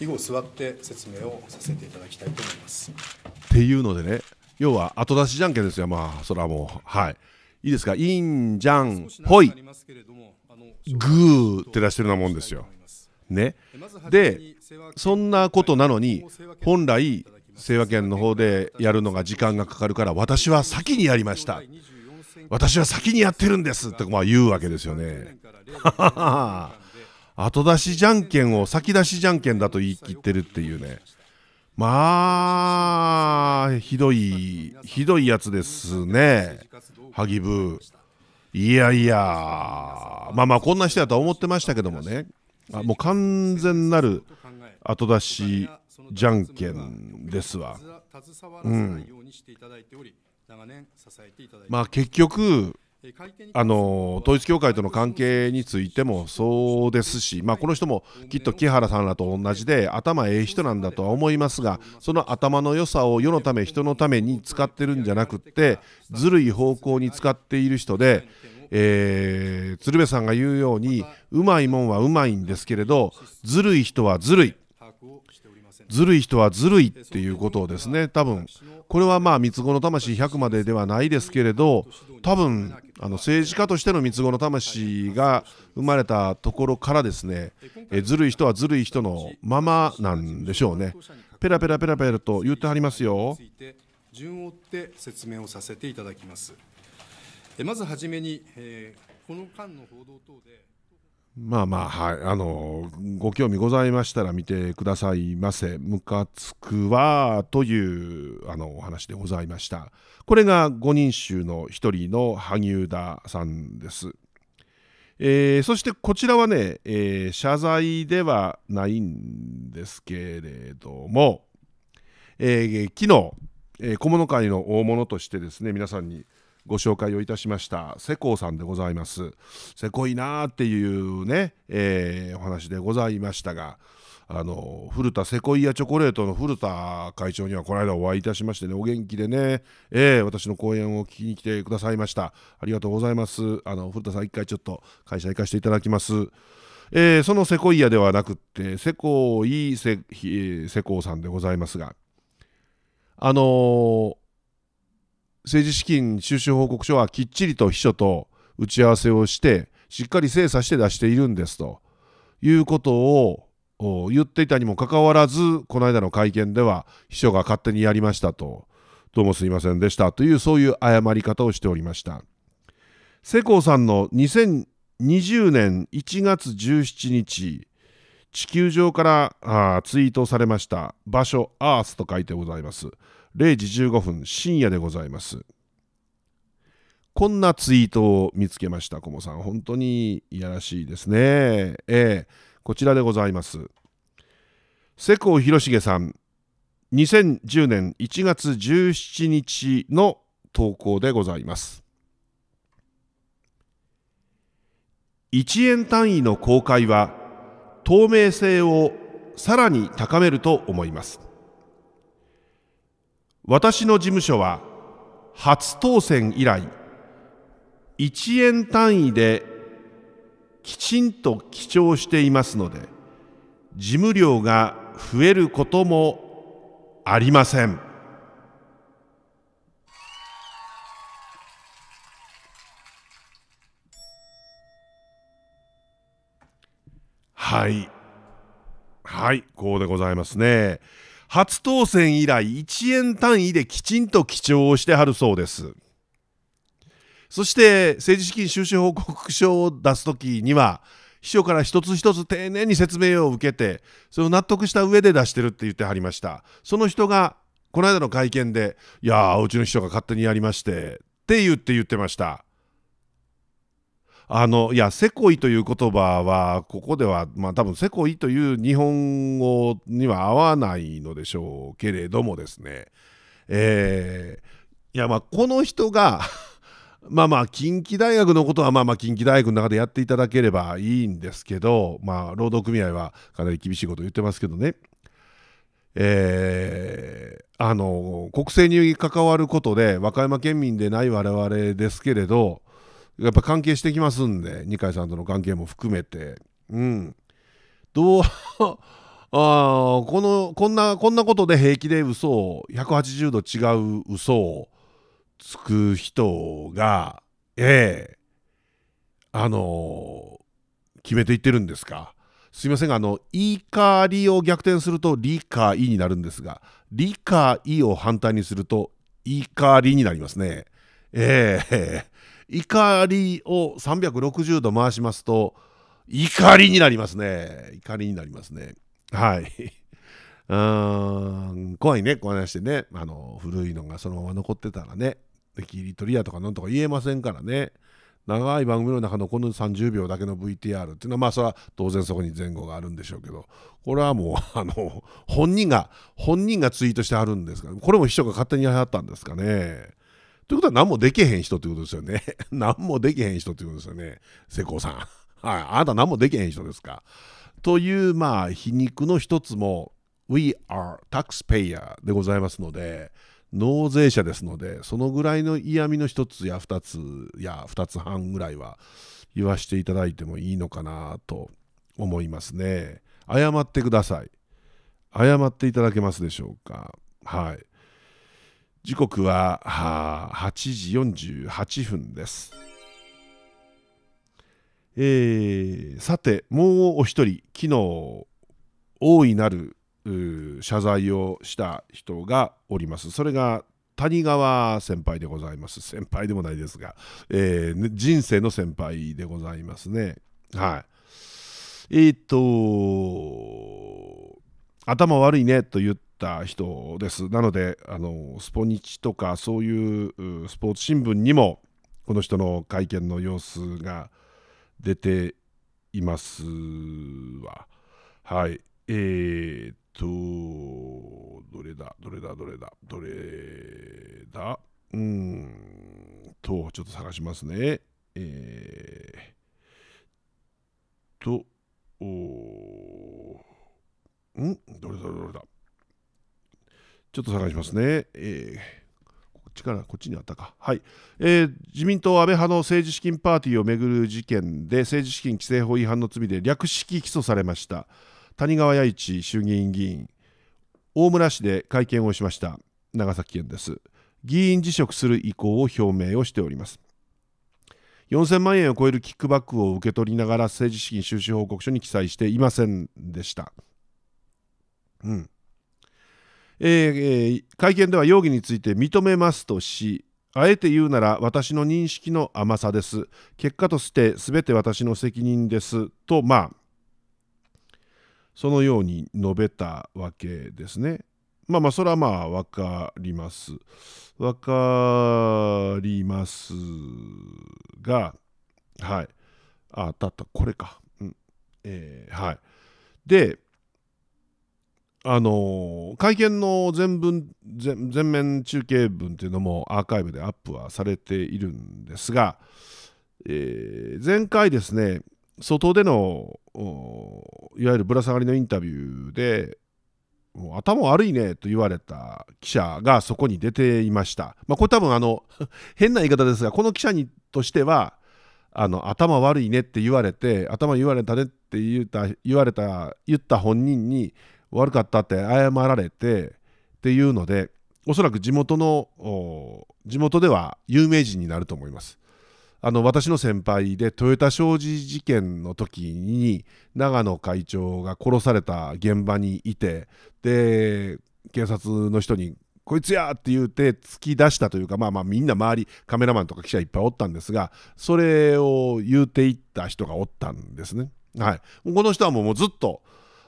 以後、座って説明をさせていただきたいと思います。っていうのでね、要は後出しじゃんけんですよ、まあ、それはもう。はいいいですか、いんじゃん、ほい。グーて出してるようなもんですよ。ね、でそんなことなのに本来清和県の方でやるのが時間がかかるから私は先にやりました私は先にやってるんですってまあ言うわけですよね。後出しじゃんけんを先出しじゃんけんだと言い切ってるっていうねまあひどいひどいやつですね萩部。いやいや、まあまあこんな人だとは思ってましたけどもね、あもう完全なる後出しじゃんけんですわ。うん、まあ結局あの統一教会との関係についてもそうですし、まあ、この人もきっと木原さんらと同じで頭ええ人なんだとは思いますがその頭の良さを世のため人のために使ってるんじゃなくってずるい方向に使っている人でえー、鶴瓶さんが言うようにうまいもんはうまいんですけれどずるい人はずるいずるい人はずるいっていうことをですね多分これはまあ三つ子の魂100までではないですけれど多分あの政治家としての三つ子の魂が生まれたところからですねえずるい人はずるい人のままなんでしょうねペラペラペラペラと言ってはりますよ順を追って説明をさせていただきますまずはじめに、えー、この間の報道等で。まあまあ、はい、あのご興味ございましたら見てくださいませ。ムカつくはというあのお話でございました。これが五人衆の一人の萩生田さんです。えー、そしてこちらはね、えー、謝罪ではないんですけれども、えー、昨日、えー、小物会の大物としてですね皆さんにご紹介をいたしました世耕さんでございます。せこいなーっていうね、えー、お話でございましたが。あの古田セコイアチョコレートの古田会長にはこの間お会いいたしましてねお元気でね、えー、私の講演を聞きに来てくださいましたありがとうございますあの古田さん一回ちょっと会社行かせていただきます、えー、そのセコイアではなくってセコイセセコーさんでございますがあのー、政治資金収支報告書はきっちりと秘書と打ち合わせをしてしっかり精査して出しているんですということを言っていたにもかかわらずこの間の会見では秘書が勝手にやりましたとどうもすいませんでしたというそういう誤り方をしておりました世耕さんの2020年1月17日地球上からツイートされました場所アースと書いてございます0時15分深夜でございます。こんなツイートを見つけました、コモさん。本当にいやらしいですね。ええこちらでございます。世耕弘重さん、2010年1月17日の投稿でございます。1円単位の公開は透明性をさらに高めると思います。私の事務所は初当選以来1円単位できちんと記帳していますので事務量が増えることもありませんはいはいこうでございますね。初当選以来1円単位できちんと記帳をしてはるそうです。そして政治資金収支報告書を出す時には秘書から一つ一つ丁寧に説明を受けてそれを納得した上で出してるって言ってはりましたその人がこの間の会見で「いやーうちの秘書が勝手にやりまして」って言って言ってましたあのいや「セコイ」という言葉はここではまあ多分「セコイ」という日本語には合わないのでしょうけれどもですねえー、いやまあこの人が まあまあ近畿大学のことはまあまあ近畿大学の中でやっていただければいいんですけどまあ労働組合はかなり厳しいこと言ってますけどねえー、あの国政に関わることで和歌山県民でない我々ですけれどやっぱ関係してきますんで二階さんとの関係も含めてうんどう あこのこんなこんなことで平気で嘘を180度違う嘘をつく人がええあのー、決めていってるんですかすいませんがあの「いかり」を逆転すると「理かい」になるんですが「理かい」を反対にすると「いかり」になりますねええ怒りを360度回しますと怒りになりますね怒りになりますねはいう ーん怖いねこう話してねあの古いのがそのまま残ってたらね切り取りやとかなんとか言えませんからね長い番組の中のこの30秒だけの VTR っていうのはまあそれは当然そこに前後があるんでしょうけどこれはもう あの本人が本人がツイートしてあるんですからこれも秘書が勝手にやったんですかね。ということは何もできへん人ってことですよね。何もできへん人ってことですよね。世耕さん。はい。あなた何もできへん人ですか。という、まあ、皮肉の一つも、We are taxpayer でございますので、納税者ですので、そのぐらいの嫌味の一つや二つや二つ半ぐらいは言わせていただいてもいいのかなと思いますね。謝ってください。謝っていただけますでしょうか。はい。時刻はは8時48分です。えー、さて、もうお一人、昨日、大いなる謝罪をした人がおります。それが谷川先輩でございます。先輩でもないですが、えー、人生の先輩でございますね。はい。えー、っと、頭悪いねと言って、た人です。なので、あのスポニチとかそういうスポーツ新聞にもこの人の会見の様子が出ていますわ。はい。えー、っと、どれだ、どれだ、どれだ、どれだ。うーんと、ちょっと探しますね。えー、と、おんどれだ、どれだ。ちょっと探しますね。えーちからこっちにあったか、はいえー、自民党安倍派の政治資金パーティーをめぐる事件で政治資金規正法違反の罪で略式起訴されました谷川弥一衆議院議員大村市で会見をしました長崎県です議員辞職する意向を表明をしております4000万円を超えるキックバックを受け取りながら政治資金収支報告書に記載していませんでした、うん、えー、会見では容疑について認めますとしあえて言うなら私の認識の甘さです結果として全て私の責任ですとまあそのように述べたわけですね。まあまあそれはまあわかります。わかりますがはいあたったこれか。うんえー、はいであの会見の全文全面中継文というのもアーカイブでアップはされているんですが、えー、前回ですね外でのいわゆるぶら下がりのインタビューでもう頭悪いねと言われた記者がそこに出ていました。まあ、これ多分あの 変な言い方ですがこの記者にとしてはあの頭悪いねって言われて頭言われたねって言った言われた言った本人に悪かったって謝られてっていうのでおそらく地元の地元では有名人になると思いますあの私の先輩で豊田商事事件の時に長野会長が殺された現場にいてで警察の人に「こいつや!」って言うて突き出したというかまあまあみんな周りカメラマンとか記者いっぱいおったんですがそれを言うていった人がおったんですね。はい、この人はもうずっと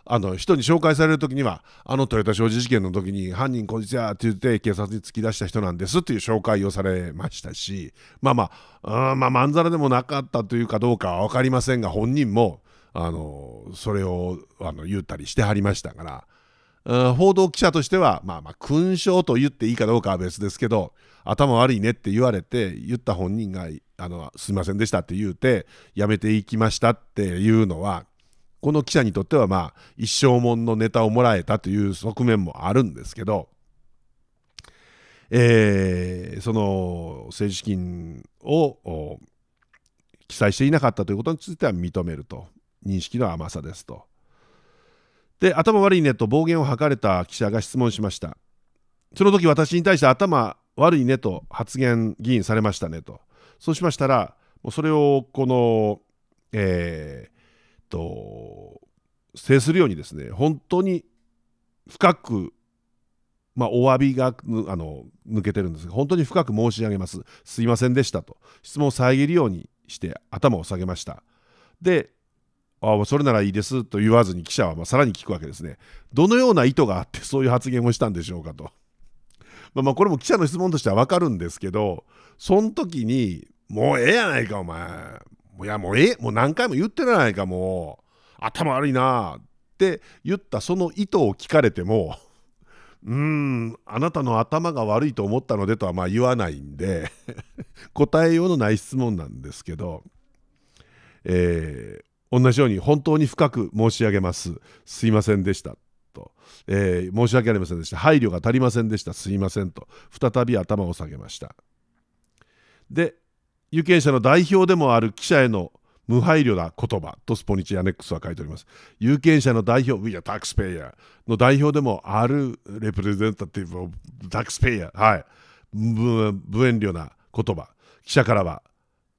あの人に紹介される時にはあの豊田商事事件の時に犯人こいつやって言って警察に突き出した人なんですっていう紹介をされましたしまあまああまあまんざらでもなかったというかどうかは分かりませんが本人もあのそれをあの言ったりしてはりましたから、うん、報道記者としてはまあまあ勲章と言っていいかどうかは別ですけど頭悪いねって言われて言った本人があのすいませんでしたって言うてやめていきましたっていうのはこの記者にとってはまあ一生もんのネタをもらえたという側面もあるんですけど、えー、その政治資金を記載していなかったということについては認めると認識の甘さですと。で頭悪いねと暴言を吐かれた記者が質問しました。その時私に対して頭悪いねと発言議員されましたねと。そうしましたら、それをこの、えー、と制するようにですね本当に深くまあ、お詫びがあの抜けてるんですが、本当に深く申し上げます。すいませんでしたと。質問を遮るようにして頭を下げました。で、あそれならいいですと言わずに記者はまあさらに聞くわけですね。どのような意図があってそういう発言をしたんでしょうかと。まあ、まあこれも記者の質問としては分かるんですけど、その時に、もうええやないか、お前。いやもうえもう何回も言ってないかもう頭悪いなって言ったその意図を聞かれても うーんあなたの頭が悪いと思ったのでとはまあ言わないんで 答えようのない質問なんですけど、えー、同じように本当に深く申し上げますすいませんでしたと、えー、申し訳ありませんでした配慮が足りませんでしたすいませんと再び頭を下げましたで有権者の代表でもある記者への無配慮な言葉とスポニチアネックスは書いております。有権者の代表、We are taxpayer の代表でもあるレプレゼンタティブ・ a t i v e of t はい、無遠慮な言葉、記者からは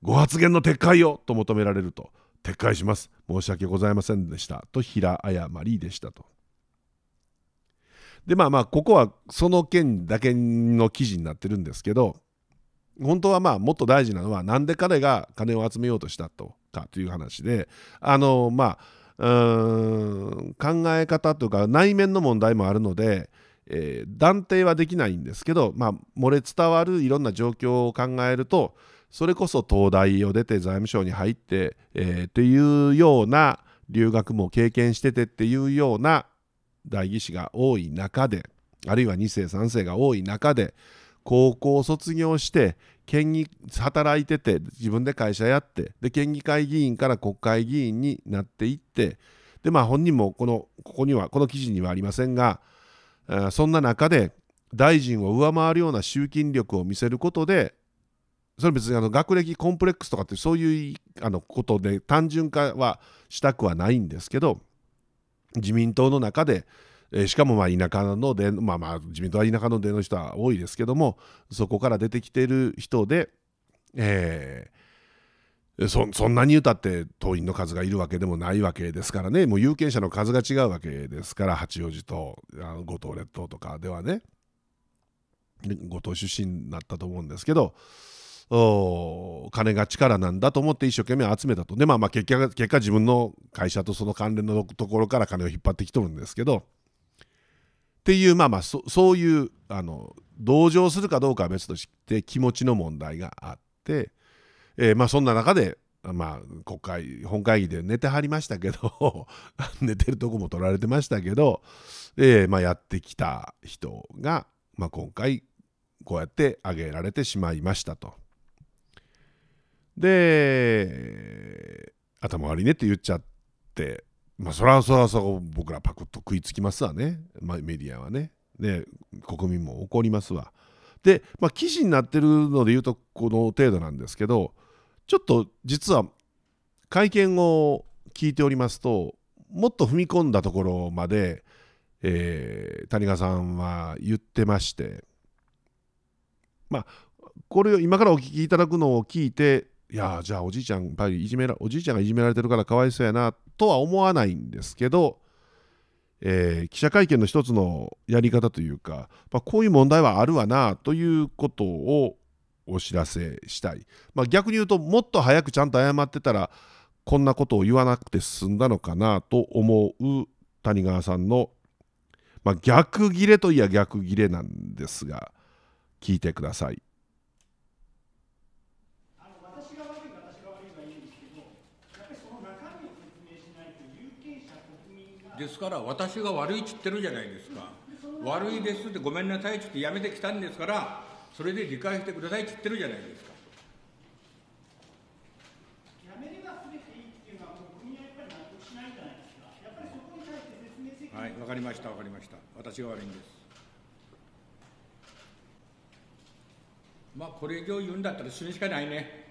ご発言の撤回をと求められると、撤回します。申し訳ございませんでした。と平誤りでしたと。でまあまあここはその件だけの記事になってるんですけど本当はまあもっと大事なのはなんで彼が金を集めようとしたとかという話であのまあうん考え方とか内面の問題もあるので、えー、断定はできないんですけど、まあ、漏れ伝わるいろんな状況を考えるとそれこそ東大を出て財務省に入って、えー、っていうような留学も経験しててっていうような代議士が多い中であるいは2世3世が多い中で高校を卒業して県議働いてて自分で会社やってで県議会議員から国会議員になっていってでまあ本人もこのここにはこの記事にはありませんがそんな中で大臣を上回るような集金力を見せることでそれ別にあの学歴コンプレックスとかってそういうあのことで単純化はしたくはないんですけど自民党の中でえしかもまあ田舎ので、まあ、まあ自民党は田舎の出の人は多いですけどもそこから出てきてる人で、えー、そそんなに歌って党員の数がいるわけでもないわけですからねもう有権者の数が違うわけですから八王子とあの五島列島とかではね五島出身だなったと思うんですけど。お金が力なんだと思って一生懸命集めたとでまあまあ結果結果自分の会社とその関連のところから金を引っ張ってきとるんですけどっていうまあまあそそういうあの同情するかどうかは別として気持ちの問題があって、えー、まあそんな中で、まあ、国会本会議で寝てはりましたけど 寝てるとこも取られてましたけど、えーまあ、やってきた人が、まあ、今回こうやって挙げられてしまいましたと。で頭悪いねって言っちゃってまあ、そらそらそ僕らパクッと食いつきますわね、まあ、メディアはね。で、国民も怒りますわ。で、まあ、記事になってるので言うと、この程度なんですけど、ちょっと実は会見を聞いておりますと、もっと踏み込んだところまで、えー、谷川さんは言ってまして、まあ、これを今からお聞きいただくのを聞いて、いやじゃあおじいちゃんやっぱりいじめらおじいちゃんがいじめられてるからかわいそうやなとは思わないんですけど、えー、記者会見の一つのやり方というか、まあ、こういう問題はあるわなということをお知らせしたい、まあ、逆に言うともっと早くちゃんと謝ってたらこんなことを言わなくて済んだのかなと思う谷川さんの、まあ、逆ギレといや逆ギレなんですが聞いてください。ですから私が悪いっつってるじゃないですか悪いですってごめんなさいっつってやめてきたんですからそれで理解してくださいっつってるじゃないですかはい、わかりました、わかりました。私が悪いんです。まあ、これ以上言うんだったら死ぬしかないね。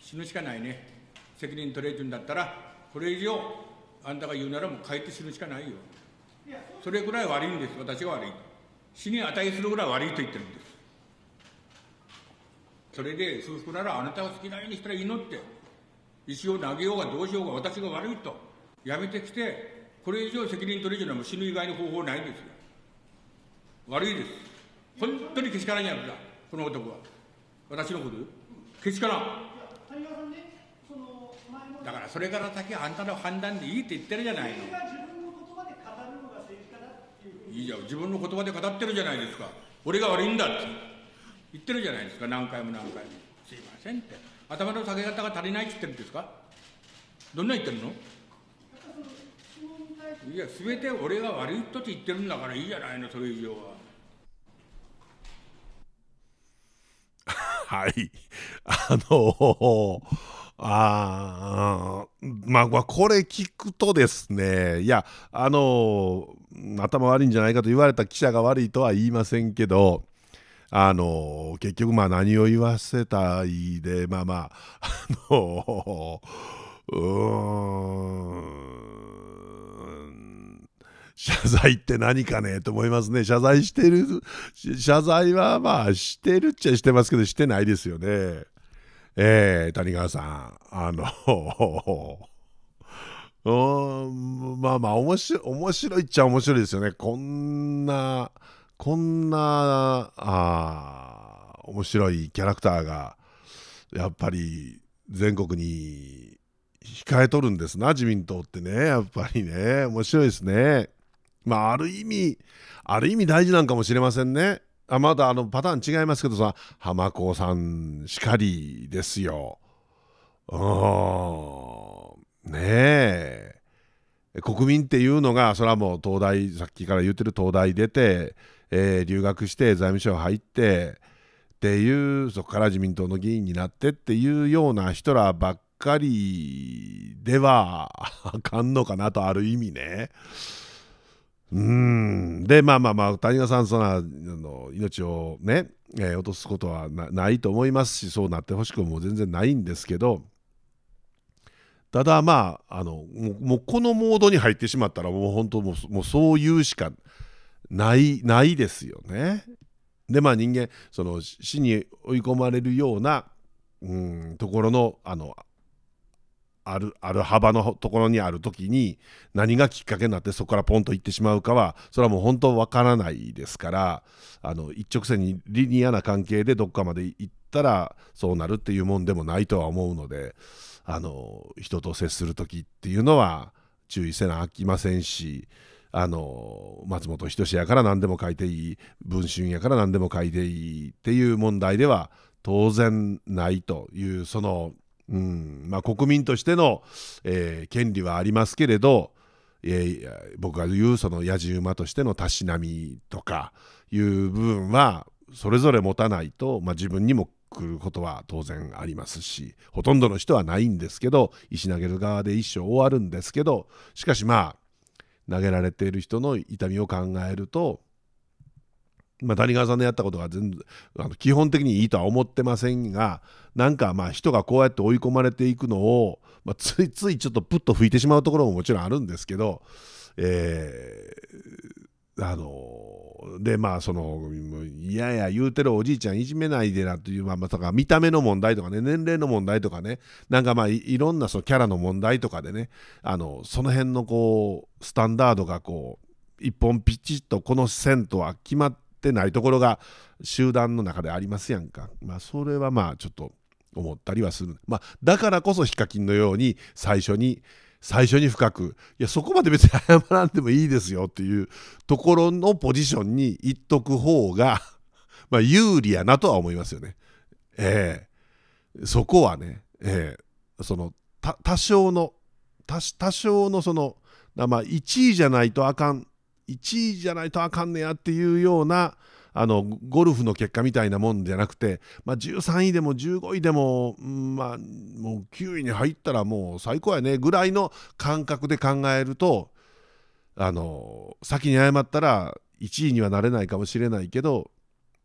死ぬしかないね。責任取れるんだったら、これ以上あんたが言うならもう帰って死ぬしかないよそれぐらい悪いんです私が悪い死に値するぐらい悪いと言ってるんですそれで夫婦ならあなたを好きなようにしたら祈って石を投げようがどうしようが私が悪いとやめてきてこれ以上責任取れるのはもう死ぬ以外の方法ないんですよ悪いです本当にけしからんやつだこの男は私のことけしからんだからそれから先あんたの判断でいいって言ってるじゃないのいいじゃん自分の言葉で語ってるじゃないですか俺が悪いんだって言ってるじゃないですか何回も何回もすいませんって頭の下げ方が足りないって言ってるんですかどんな言ってるのいやすべて俺が悪いとって言ってるんだからいいじゃないのそれ以上は。はい。あのーあまあこれ聞くとですねいやあの頭悪いんじゃないかと言われた記者が悪いとは言いませんけどあの結局まあ何を言わせたいでまあまああのうん謝罪って何かねと思いますね謝罪してる謝罪はまあしてるっちゃしてますけどしてないですよね。えー、谷川さん、あのうん まあまあ面白面白いっちゃ面白いですよねこんなこんなあ面白いキャラクターがやっぱり全国に控えとるんですな自民党ってねやっぱりね面白いですねまあある意味ある意味大事なんかもしれませんねあまだあのパターン違いますけどさ浜子さんしかりですよ。うんねえ国民っていうのがそれはもう東大さっきから言ってる東大出て、えー、留学して財務省入ってっていうそこから自民党の議員になってっていうような人らばっかりではあかんのかなとある意味ね。うんでまあまあまあ谷川さんそのあの命をね、えー、落とすことはないと思いますしそうなってほしくも全然ないんですけどただまああのもうこのモードに入ってしまったらもう本当もうもうそういうしかないないですよね。でまあ人間その死に追い込まれるようなうんところのあのあるある幅のところにある時に何がきっかけになってそこからポンと行ってしまうかはそれはもう本当わからないですからあの一直線にリニアな関係でどっかまで行ったらそうなるっていうもんでもないとは思うのであの人と接する時っていうのは注意せなあきませんし。あの松本人志やから何でも書いていい文春やから何でも書いていいっていう問題では当然ないというそのうんまあ、国民としての、えー、権利はありますけれど、えー、僕が言うそのやじ馬としてのたしなみとかいう部分はそれぞれ持たないと、まあ、自分にも来ることは当然ありますしほとんどの人はないんですけど石投げる側で一生終わるんですけどしかしまあ投げられている人の痛みを考えるとまあ、谷川さんのやったことが全あの基本的にいいとは思ってませんがなんかまあ人がこうやって追い込まれていくのを、まあ、ついついちょっとプッと吹いてしまうところももちろんあるんですけど、えー、あのでまあそのいやいや言うてるおじいちゃんいじめないでなという、まあ、まさか見た目の問題とかね年齢の問題とかねなんかまあいろんなそのキャラの問題とかでねあのその辺のこうスタンダードがこう一本ピチッとこの線とは決まってってないところが集団の中でありますやんか。まあ、それはまあちょっと思ったりはする。まあ、だからこそヒカキンのように最初に最初に深くいやそこまで別に謝らんでもいいですよっていうところのポジションにいっとく方が まあ有利やなとは思いますよね。ええー、そこはね、ええー、その多少の多少のその、まあ、1位じゃないとあかん1位じゃないとあかんねやっていうようなあのゴルフの結果みたいなもんじゃなくて、まあ、13位でも15位でも,、まあ、もう9位に入ったらもう最高やねぐらいの感覚で考えるとあの先に謝ったら1位にはなれないかもしれないけど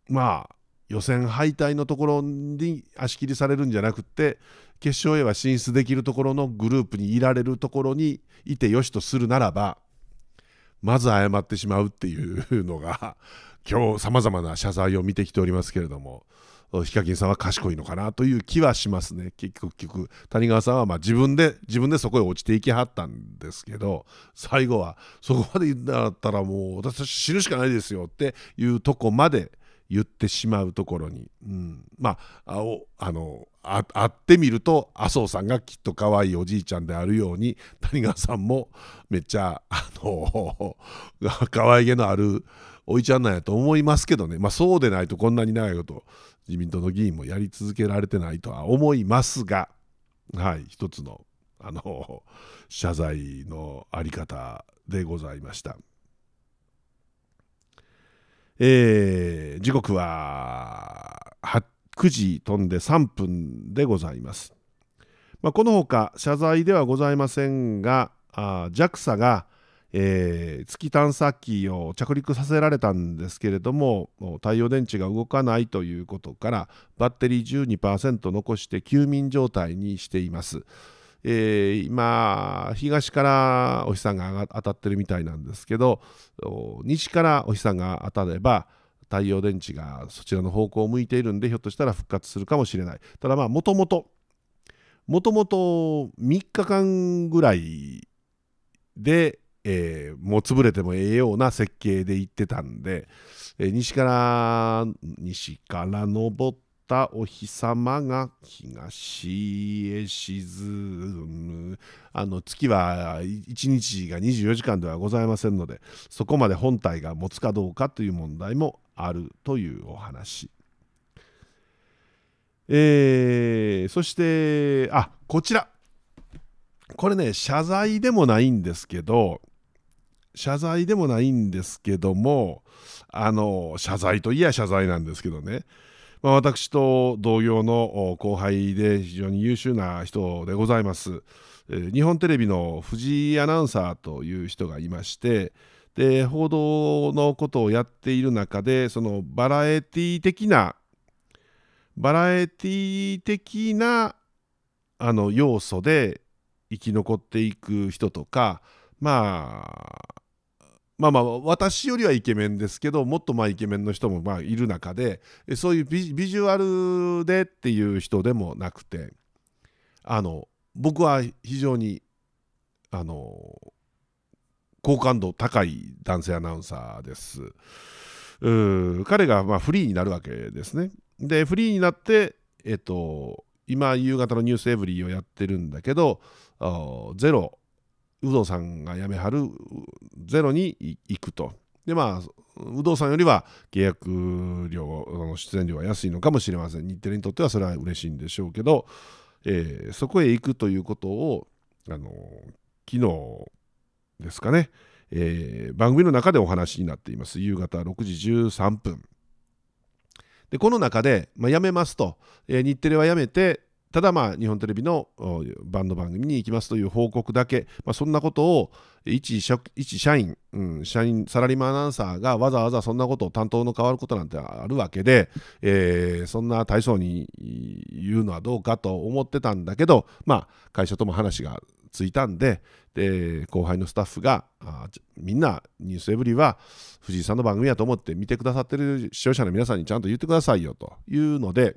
まあ予選敗退のところに足切りされるんじゃなくて決勝へは進出できるところのグループにいられるところにいてよしとするならば。まず謝ってしまうっていうのが、今日様々な謝罪を見てきておりますけれども、ヒカキンさんは賢いのかなという気はしますね。結局、結局谷川さんはま自分で、自分でそこへ落ちていきはったんですけど、最後はそこまで言だったらもう私た死ぬしかないですよっていうとこまで言ってしまうところに、うん、まああの会ってみると麻生さんがきっと可愛いおじいちゃんであるように 谷川さんもめっちゃあの 可愛げのあるおいちゃんなんやと思いますけどね、まあ、そうでないとこんなに長いこと自民党の議員もやり続けられてないとは思いますが、はい、一つのあの謝罪のあり方でございました。えー、時刻は9時飛んで3分でございます。まあ、このほか謝罪ではございませんが JAXA が、えー、月探査機を着陸させられたんですけれども太陽電池が動かないということからバッテリー12%残して休眠状態にしています。えー、今、東からお日さんが当たってるみたいなんですけど、西からお日さんが当たれば、太陽電池がそちらの方向を向いているんで、ひょっとしたら復活するかもしれない。ただまあ、もともと、もともと3日間ぐらいで、えー、もう潰れてもええような設計で行ってたんで、えー、西から、西から登って、たお日様が東へ沈むあの月は1日が24時間ではございませんのでそこまで本体が持つかどうかという問題もあるというお話。えー、そしてあこちらこれね謝罪でもないんですけど謝罪でもないんですけどもあの謝罪といや謝罪なんですけどねまあ、私と同業の後輩で非常に優秀な人でございます。日本テレビの藤井アナウンサーという人がいましてで報道のことをやっている中でそのバラエティ的なバラエティ的なあの要素で生き残っていく人とかまあまあまあ私よりはイケメンですけどもっとまあイケメンの人もまあいる中でそういうビジュアルでっていう人でもなくてあの僕は非常にあの好感度高い男性アナウンサーです。う彼がまあフリーになるわけですね。でフリーになってえっと今夕方の「ニュースエブリー」をやってるんだけど「ゼロ有働さんが辞めはるゼロに行くと。でまあ有働さんよりは契約料出演料は安いのかもしれません日テレにとってはそれは嬉しいんでしょうけど、えー、そこへ行くということをあの昨日ですかね、えー、番組の中でお話になっています夕方6時13分でこの中で、まあ、辞めますと、えー、日テレは辞めてただまあ日本テレビのバンド番組に行きますという報告だけ、まあ、そんなことを一社員、うん、社員サラリーマンアナウンサーがわざわざそんなことを担当の変わることなんてあるわけで、えー、そんな大層に言うのはどうかと思ってたんだけど、まあ、会社とも話がついたんでで後輩のスタッフがあみんな「ニュースエブリは藤井さんの番組やと思って見てくださってる視聴者の皆さんにちゃんと言ってくださいよというので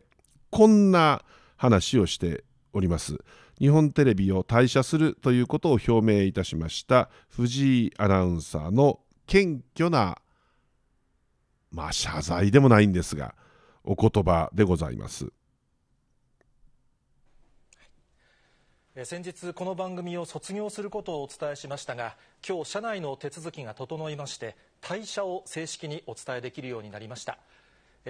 こんな。話をしております。日本テレビを退社するということを表明いたしました藤井アナウンサーの謙虚な、まあ、謝罪でもないんですがお言葉でございます。先日、この番組を卒業することをお伝えしましたが、きょう、社内の手続きが整いまして、退社を正式にお伝えできるようになりました。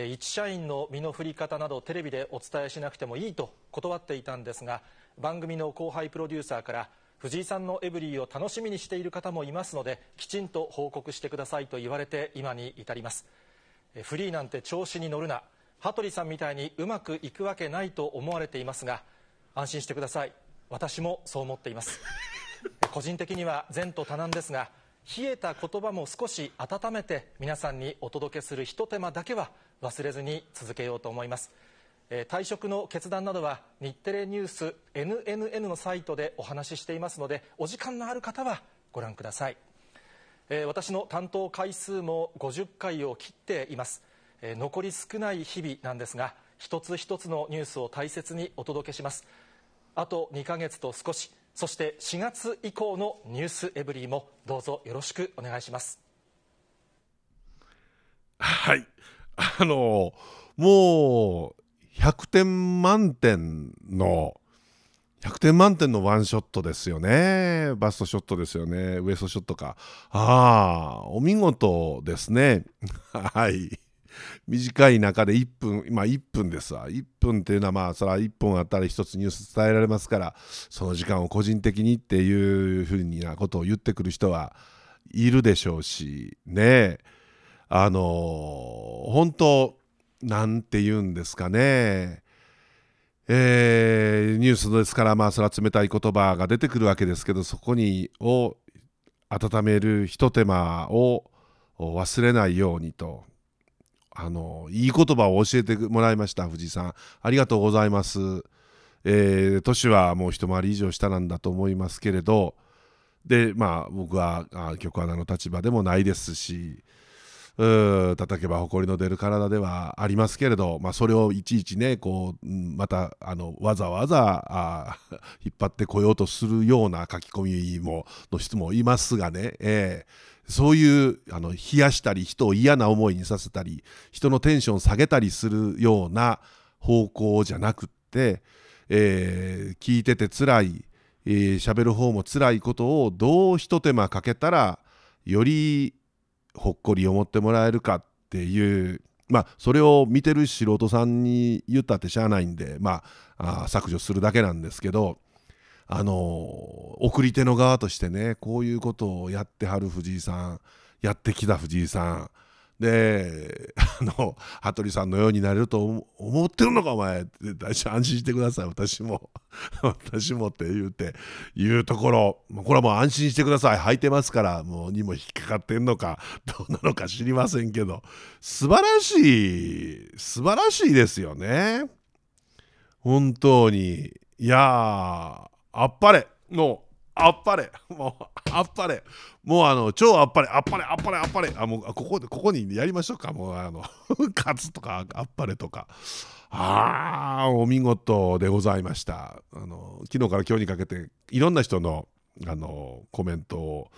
一社員の身の振り方など、テレビでお伝えしなくてもいいと断っていたんですが、番組の後輩プロデューサーから、藤井さんのエブリィを楽しみにしている方もいますので、きちんと報告してくださいと言われて、今に至ります。フリーなんて調子に乗るな、羽鳥さんみたいにうまくいくわけないと思われていますが、安心してください。私もそう思っています。個人的には前途多難ですが、冷えた言葉も少し温めて、皆さんにお届けするひと手間だけは忘れずに続けようと思います。え退職の決断などは、日テレ ＮＥＷＳ、ＮＮＮ のサイトでお話ししていますので、お時間のある方はご覧ください。え私の担当回数も50回を切っています。え残り少ない日々なんですが、一つ一つのニュースを大切にお届けします。あと2ヶ月と少し。そして4月以降の ｎｅｗｓｅｖｅｒｙ. もどうぞよろしくお願いします。はい。あの、もう100点満点の100点満点のワンショットですよね。バストショットですよね。ウエストショットか。ああ、お見事ですね。はい。短い中で1分、今1分ですわ。1分っていうのはまあ、それは1分あったら1つニュース伝えられますから、その時間を個人的にっていうふうなことを言ってくる人はいるでしょうし、ねあのー、本当、なんて言うんですかね。えー、ニュースですから、まあ、それは冷たい言葉が出てくるわけですけど、そこにを温めるひと手間を忘れないようにとあのいい言葉を教えてもらいました藤井さんありがとうございます。えー、年はもう一回り以上下なんだと思いますけれどでまあ僕はあ局アナの立場でもないですしう叩けば誇りの出る体ではありますけれど、まあ、それをいちいちねこうまたあのわざわざあ引っ張ってこようとするような書き込みもの質もいますがね、えー、そういうあの冷やしたり人を嫌な思いにさせたり人のテンション下げたりするような方向じゃなくって、えー、聞いてて辛い喋、えー、る方も辛いことをどうひと手間かけたらよりほっこり思ってもらえるかっていうまあそれを見てる素人さんに言ったってしゃあないんでまああ削除するだけなんですけどあの送り手の側としてねこういうことをやってはる藤井さんやってきた藤井さんであの羽鳥さんのようになれると思ってるのかお前って安心してください私も 私もって言うていうところこれはもう安心してください履いてますからもうにも引っかかってんのか どうなのか知りませんけど素晴らしい素晴らしいですよね本当にいやあっぱれのあっぱれもうあっぱれもうあの超あっぱれあっぱれあっぱれあっぱれあもうここでここにやりましょうかもうあの勝つ とかあっぱれとかああお見事でございましたあの昨日から今日にかけていろんな人のあのコメントを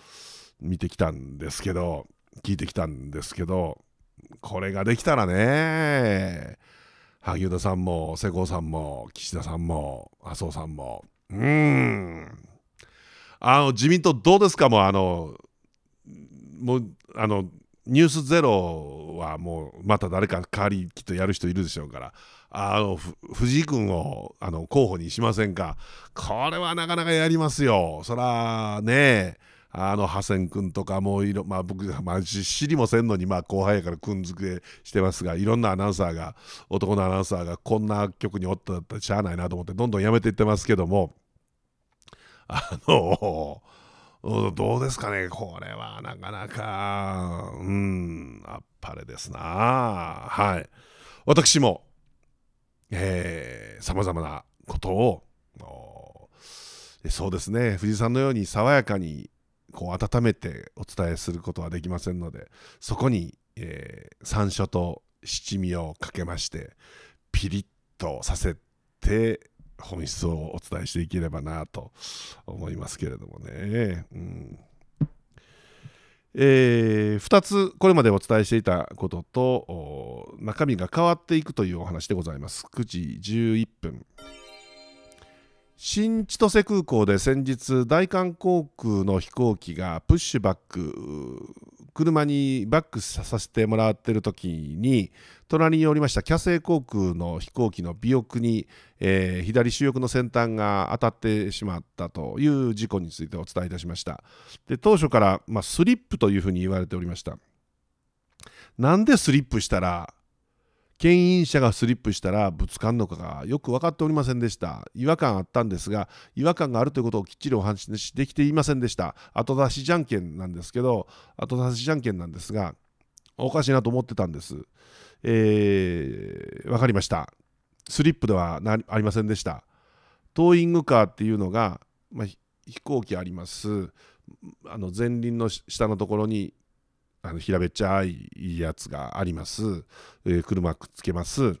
見てきたんですけど聞いてきたんですけどこれができたらね萩生田さんも世耕さんも岸田さんも麻生さんもうん。あの、自民党どうですかもうあの、もう、あの、ニュースゼロはもうまた誰か代わりきっとやる人いるでしょうから、あの、藤井君をあの候補にしませんか。これはなかなかやりますよ。そらね、あの、ハセン君とか、もういろ、まあ僕、まあ知りもせんのに、まあ後輩やからくんづけしてますが、いろんなアナウンサーが、男のアナウンサーがこんな曲におったったらしゃあないなと思って、どんどんやめていってますけども、あの、どうですかね、これはなかなか、うん、あっぱれですな。はい。私も、えー、ざまなことを、そうですね、藤井さんのように爽やかにこう温めてお伝えすることはできませんのでそこに、えー、山椒と七味をかけましてピリッとさせて本質をお伝えしていければなと思いますけれどもね。うんえー、2つこれまでお伝えしていたことと中身が変わっていくというお話でございます。9時11分。新千歳空港で先日大韓航空の飛行機がプッシュバック車にバックさせてもらってる時に隣におりましたキャセイ航空の飛行機の尾翼に、えー、左主翼の先端が当たってしまったという事故についてお伝えいたしましたで当初から、まあ、スリップというふうに言われておりましたなんでスリップしたら牽引車がスリップしたらぶつかるのかがよく分かっておりませんでした。違和感あったんですが、違和感があるということをきっちりお話しできていませんでした。後出しじゃんけんなんですけど、後出しじゃんけんなんですが、おかしいなと思ってたんです。えー、分かりました。スリップではありませんでした。トーイングカーっていうのが、まあ、飛行機あります。あの前輪の下のところにあの平べっちゃいやつがあります、えー、車くっつけます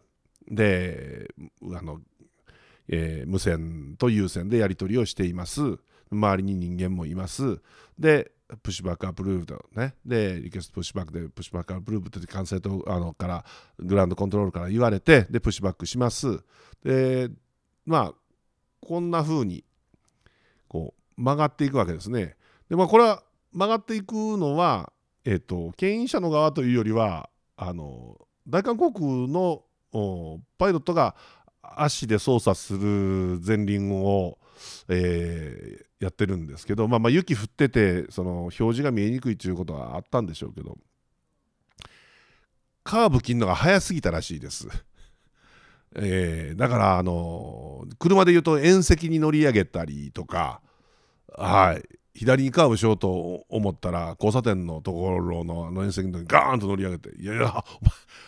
であの、えー、無線と有線でやり取りをしています周りに人間もいますでプッシュバックアップルーブとねでリクエストプッシュバックでプッシュバックアップルーブって管制と、あのからグランドコントロールから言われてでプッシュバックしますでまあこんな風にこう曲がっていくわけですねでまあこれは曲がっていくのはえっと、牽引者の側というよりはあの大韓航空のパイロットが足で操作する前輪を、えー、やってるんですけど、まあ、まあ雪降っててその表示が見えにくいということはあったんでしょうけどカーブ切るのが早すぎたらしいです。えー、だから、あの車で言うと縁石に乗り上げたりとか、はい、左にカーブしようと思ったら交差点のところのあの縁石のにガーンと乗り上げて「いやいや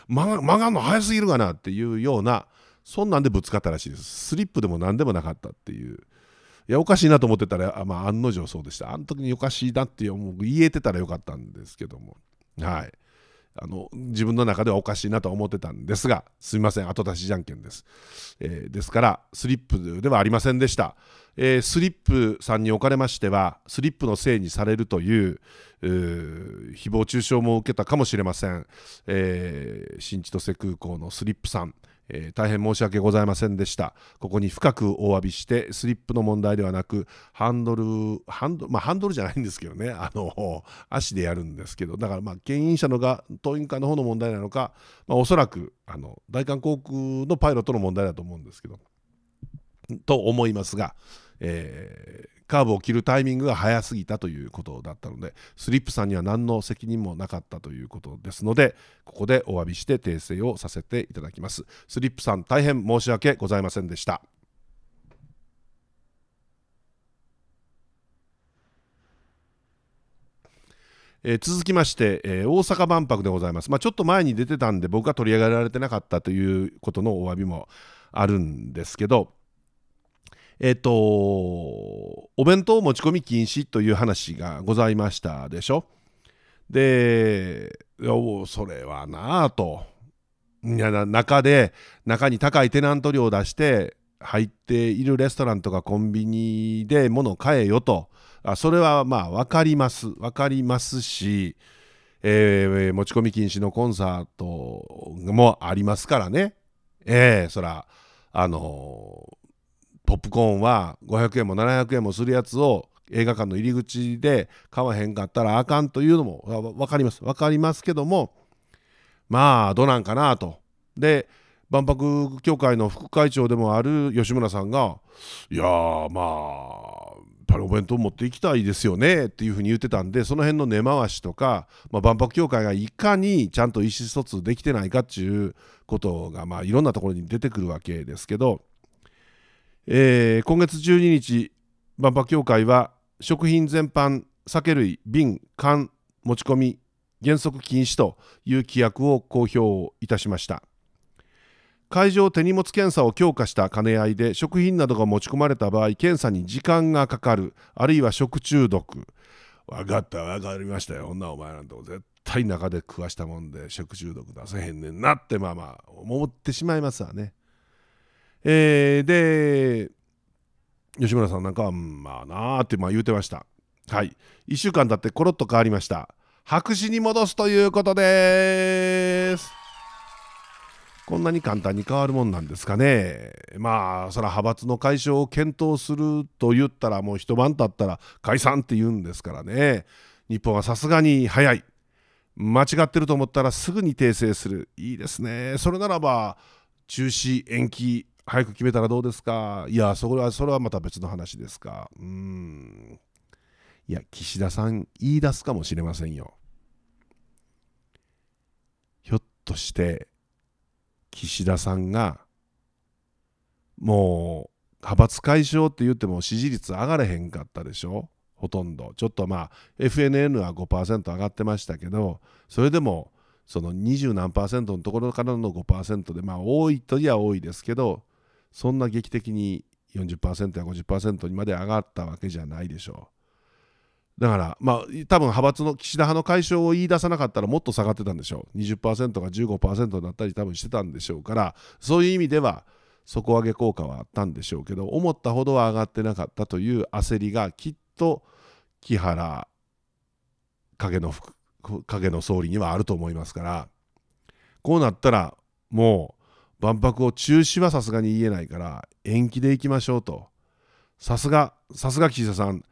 曲がるの早すぎるかな」っていうようなそんなんでぶつかったらしいですスリップでも何でもなかったっていういやおかしいなと思ってたら、まあ、案の定そうでしたあの時におかしいなってもう言えてたらよかったんですけどもはい。あの自分の中ではおかしいなと思ってたんですがすみません後出しじゃんけんです、えー、ですからスリップではありませんでした、えー、スリップさんにおかれましてはスリップのせいにされるという誹謗中傷も受けたかもしれません、えー、新千歳空港のスリップさんえー、大変申し訳ございませんでした。ここに深くお詫びして、スリップの問題ではなく、ハンドル、ハンドまあ、ハンドルじゃないんですけどね、あの、足でやるんですけど、だからまあ、牽引者のが、党員会の方の問題なのか、まあ、おそらく、あの、大韓航空のパイロットの問題だと思うんですけど、と思いますが、えー、カーブを切るタイミングが早すぎたということだったのでスリップさんには何の責任もなかったということですのでここでお詫びして訂正をさせていただきますスリップさん大変申し訳ございませんでしたえー、続きまして、えー、大阪万博でございます、まあ、ちょっと前に出てたんで僕が取り上げられてなかったということのお詫びもあるんですけどえっと、お弁当持ち込み禁止という話がございましたでしょ。で、それはなあと。いや中で中に高いテナント料を出して入っているレストランとかコンビニで物を買えよとあそれはまあ分かります分かりますし、えー、持ち込み禁止のコンサートもありますからねええー、そらあのーポップコーンは500円も700円もするやつを映画館の入り口で買わへんかったらあかんというのも分かります分かりますけどもまあどなんかなと。で万博協会の副会長でもある吉村さんが「いやーまあぱりお弁当持っていきたいですよねっていうふうに言ってたんでその辺の根回しとか、まあ、万博協会がいかにちゃんと意思疎通できてないかっていうことが、まあ、いろんなところに出てくるわけですけどえー、今月12日万博協会は食品全般酒類瓶缶持ち込み原則禁止という規約を公表いたしました会場手荷物検査を強化した兼ね合いで食品などが持ち込まれた場合検査に時間がかかるあるいは食中毒分かった分かりましたよ女お前なんて絶対中で食わしたもんで食中毒出せへんねんなってまあまあ思ってしまいますわねえー、で、吉村さんなんかは、まあなってまあ言うてました。はい。1週間経ってコロッと変わりました。白紙に戻すということです。こんなに簡単に変わるもんなんですかね。まあ、そら派閥の解消を検討すると言ったら、もう一晩経ったら解散って言うんですからね。日本はさすがに早い。間違ってると思ったらすぐに訂正する。いいですね。それならば、中止、延期、早く決めたらどうですかいやそれはそれはまた別の話ですかうんいや岸田さん言い出すかもしれませんよひょっとして岸田さんがもう派閥解消って言っても支持率上がれへんかったでしょほとんどちょっとまあ FNN は5%上がってましたけどそれでもその20何のところからの5%でまあ多いといや多いですけどそんな劇的に40%や50%にまで上がったわけじゃないでしょう。だから、まあ、多分派閥の岸田派の解消を言い出さなかったらもっと下がってたんでしょう。20%が15%になったり多分してたんでしょうから、そういう意味では底上げ効果はあったんでしょうけど、思ったほどは上がってなかったという焦りがきっと木原影の影の総理にはあると思いますから、こうなったらもう万博を中止はさすがに言えないから延期でいきましょうとさすがさすが岸田さん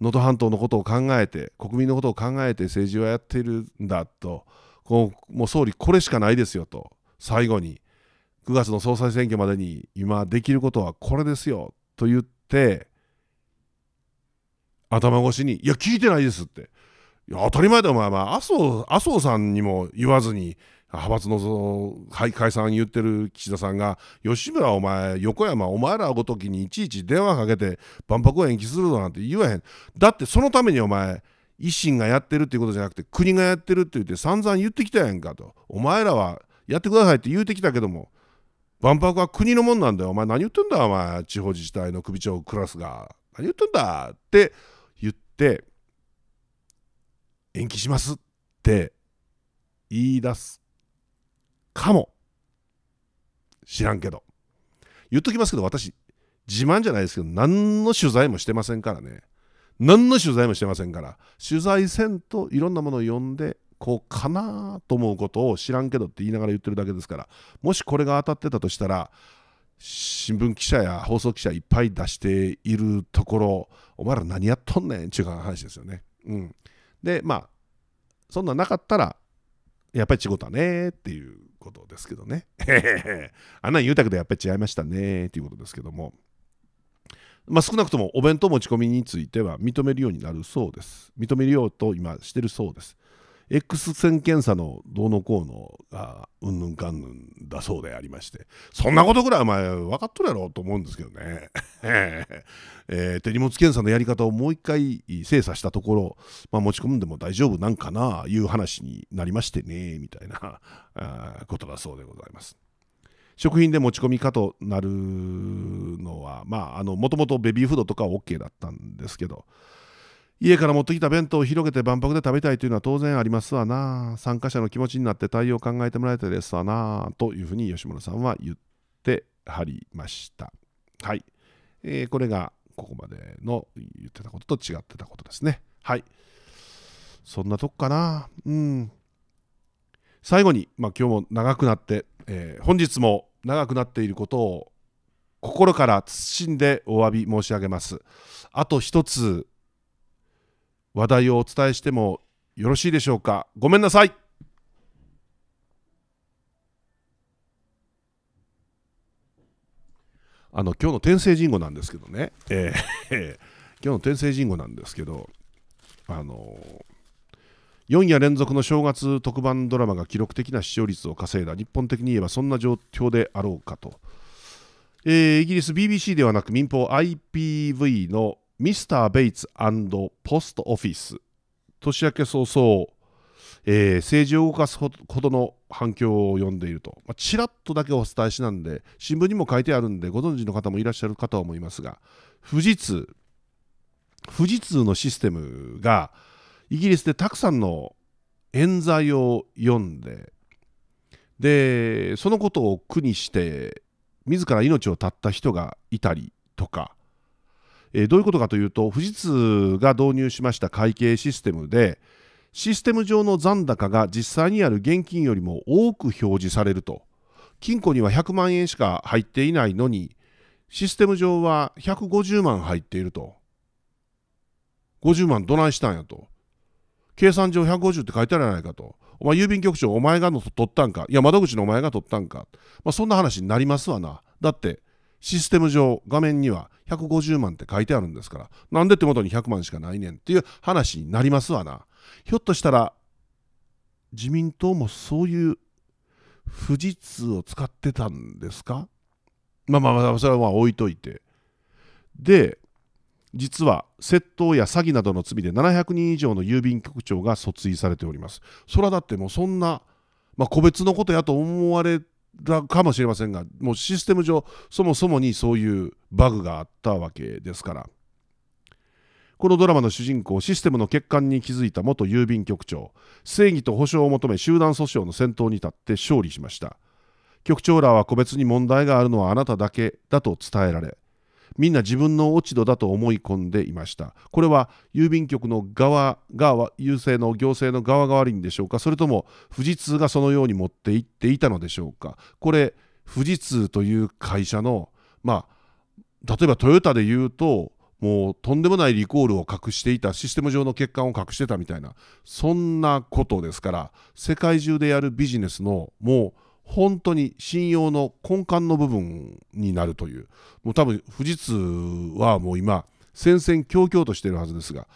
能登半島のことを考えて国民のことを考えて政治はやっているんだとこうもう総理これしかないですよと最後に9月の総裁選挙までに今できることはこれですよと言って頭越しに「いや聞いてないです」って「いや当たり前だお前、まあ、麻生麻生さんにも言わずに派閥のその、解散言ってる岸田さんが、吉村お前、横山お前らごときにいちいち電話かけて万博を延期するぞなんて言わへん。だってそのためにお前、維新がやってるっていうことじゃなくて国がやってるって言って散々言ってきたやんかとお前らはやってくださいって言うてきたけども万博は国のもんなんだよお前何言ってんだお前地方自治体の首長クラスが何言ってんだって言って延期しますって言い出すかも知らんけど言っときますけど私自慢じゃないですけど何の取材もしてませんからね何の取材もしてませんから取材せんといろんなものを読んでこうかなと思うことを知らんけどって言いながら言ってるだけですからもしこれが当たってたとしたら新聞記者や放送記者いっぱい出しているところお前ら何やっとんねんっていう話ですよね。うん、でまあそんななかったらやっぱり仕事たねっていうことですけどね。あんなん言うたけどやっぱり違いましたねっていうことですけども。まあ、少なくともお弁当持ち込みについては認めるようになるそうです。認めるようと今してるそうです。X 線検査のどうのこうのがうんぬんかんぬんだそうでありましてそんなことぐらいお前分かっとるやろと思うんですけどね、えー、手荷物検査のやり方をもう一回精査したところ、まあ、持ち込んでも大丈夫なんかないう話になりましてねみたいな ことだそうでございます。食品で持ち込みかとなるのは、まあ、もともとベビーフードとかは OK だったんですけど、家から持ってきた弁当を広げて万博で食べたいというのは当然ありますわな。参加者の気持ちになって対応を考えてもらいたいですわな。というふうに吉村さんは言ってはりました。はい。えー、これがここまでの言ってたことと違ってたことですね。はい。そんなとこかな。うん。最後に、まあ、今日も長くなって、えー、本日も長くなっていることを心から謹んでお詫び申し上げます。あと一つ話題をお伝えしてもよろしいでしょうかごめんなさいあの今日の天聖人語なんですけどね、えー、今日の天聖人語なんですけどあの4夜連続の正月特番ドラマが記録的な視聴率を稼いだ日本的に言えばそんな状況であろうかと、えー、イギリス BBC ではなく民放 IPV のミスター・ベイツポストオフィス年明け早々、えー、政治を動かすほどの反響を呼んでいると、まあ、ちらっとだけお伝えしなんで新聞にも書いてあるんでご存知の方もいらっしゃるかと思いますが富士通富士通のシステムがイギリスでたくさんの冤罪を読んででそのことを苦にして自ら命を絶った人がいたりとかえどういうことかというと富士通が導入しました会計システムでシステム上の残高が実際にある現金よりも多く表示されると金庫には100万円しか入っていないのにシステム上は150万入っていると50万どないしたんやと計算上150って書いてあるじゃないかとお前郵便局長お前がの取ったんかいや窓口のお前が取ったんか、まあ、そんな話になりますわなだってシステム上画面には150万って書いてあるんですから、なんで手元に100万しかないねんっていう話になりますわな。ひょっとしたら、自民党もそういう富士通を使ってたんですかまあまあまあ、それはまあ置いといて。で、実は窃盗や詐欺などの罪で700人以上の郵便局長が訴追されております。それはだってもうそんな、まあ、個別のことやと思われだかもしれませんがもうシステム上そもそもにそういうバグがあったわけですからこのドラマの主人公システムの欠陥に気づいた元郵便局長正義と保障を求め集団訴訟の先頭に立って勝利しました局長らは個別に問題があるのはあなただけだと伝えられみんな自分の落ち度だと思い込んでいましたこれは郵便局の側が郵政の行政の側が悪いんでしょうかそれとも富士通がそのように持っていっていたのでしょうかこれ富士通という会社のまあ例えばトヨタで言うともうとんでもないリコールを隠していたシステム上の欠陥を隠してたみたいなそんなことですから世界中でやるビジネスのもう本当に信用の根幹の部分になるという、もう多分富士通はもう今、戦々恐々としているはずですが、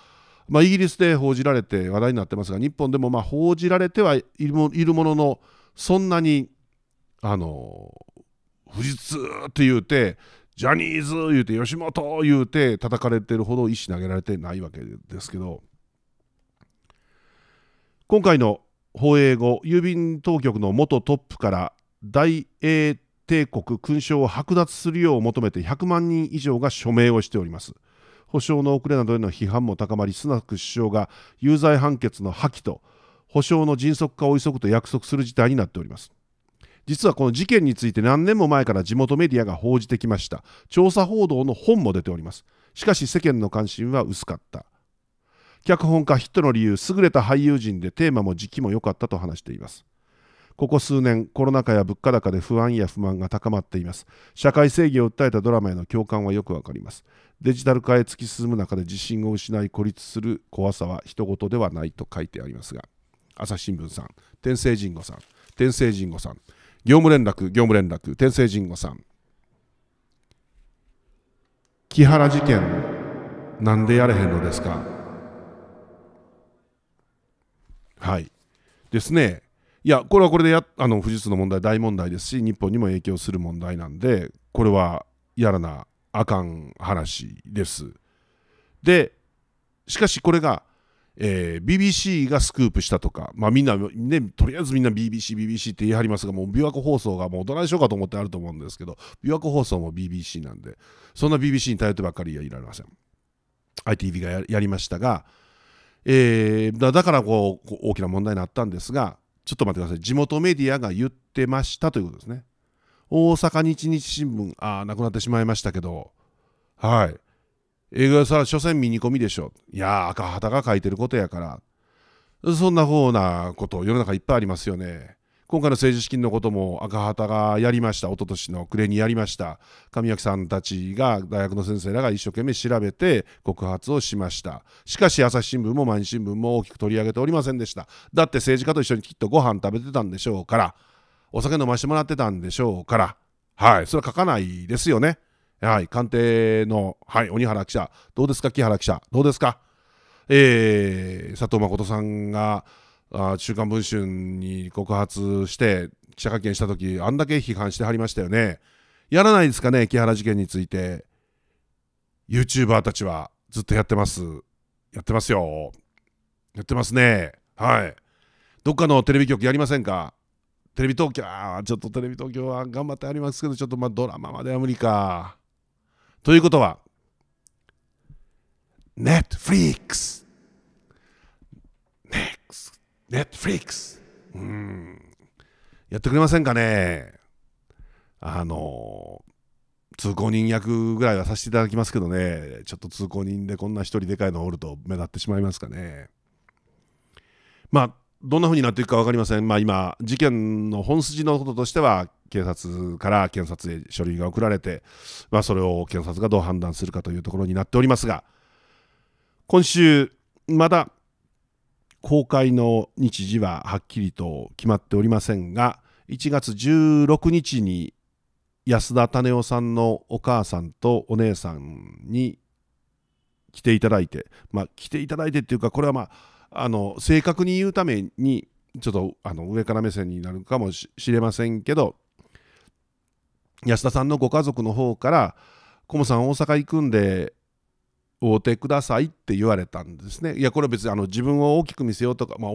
まあ、イギリスで報じられて話題になってますが、日本でもま報じられてはいるものの、そんなに、あの、富士通って言うて、ジャニーズ言うて、吉本言うて、叩かれてるほど思投げられてないわけですけど、今回の放映後郵便当局の元トップから大英帝国勲章を剥奪するよう求めて100万人以上が署名をしております保障の遅れなどへの批判も高まりスナック首相が有罪判決の破棄と保障の迅速化を急ぐと約束する事態になっております実はこの事件について何年も前から地元メディアが報じてきました調査報道の本も出ておりますしかし世間の関心は薄かった脚本家ヒットの理由優れた俳優陣でテーマも時期も良かったと話していますここ数年コロナ禍や物価高で不安や不満が高まっています社会正義を訴えたドラマへの共感はよくわかりますデジタル化へ突き進む中で自信を失い孤立する怖さは人事ではないと書いてありますが朝日新聞さん天聖神吾さん天聖神吾さん業務連絡業務連絡天聖神吾さん木原事件なんでやれへんのですかはいですねいやこれはこれでやあの富士通の問題大問題ですし日本にも影響する問題なんでこれはやらなあかん話です。でしかしこれが、えー、BBC がスクープしたとか、まあ、みんな、ね、とりあえずみんな BBC、BBC って言い張りますがもう琵琶湖放送がもうどないしようかと思ってあると思うんですけど琵琶湖放送も BBC なんでそんな BBC に頼ってばっかりはいられません。ITV がやりましたが、えー、だだからこう大きな問題になったんですがちょっと待ってください地元メディアが言ってましたということですね大阪日日新聞ああなくなってしまいましたけどはい映画さ所詮見に込みでしょいや赤旗が書いてることやからそんなふうなこと世の中いっぱいありますよね今回の政治資金のことも赤旗がやりました一昨年の暮れにやりました神明さんたちが大学の先生らが一生懸命調べて告発をしましたしかし朝日新聞も毎日新聞も大きく取り上げておりませんでしただって政治家と一緒にきっとご飯食べてたんでしょうからお酒飲ましてもらってたんでしょうからはいそれは書かないですよねはい官邸のはい鬼原記者どうですか木原記者どうですかえー、佐藤誠さんがあ週刊文春に告発して記者会見した時あんだけ批判してはりましたよねやらないですかね木原事件について YouTuber たちはずっとやってますやってますよやってますねはいどっかのテレビ局やりませんかテレビ東京あちょっとテレビ東京は頑張ってありますけどちょっとまあドラマまでは無理かということは Netflix ネットフリックスうん。やってくれませんかねあの、通行人役ぐらいはさせていただきますけどね、ちょっと通行人でこんな一人でかいのおると目立ってしまいますかね。まあ、どんな風になっていくか分かりません。まあ今、事件の本筋のこととしては、警察から検察へ書類が送られて、まあ、それを検察がどう判断するかというところになっておりますが、今週、また、公開の日時ははっきりと決まっておりませんが1月16日に安田種夫さんのお母さんとお姉さんに来ていただいてまあ来ていただいてっていうかこれはまああの正確に言うためにちょっとあの上から目線になるかもしれませんけど安田さんのご家族の方から「コモさん大阪行くんで会うてくださいって言われたんですねいやこれは別にあの自分を大きく見せようとか、まあ、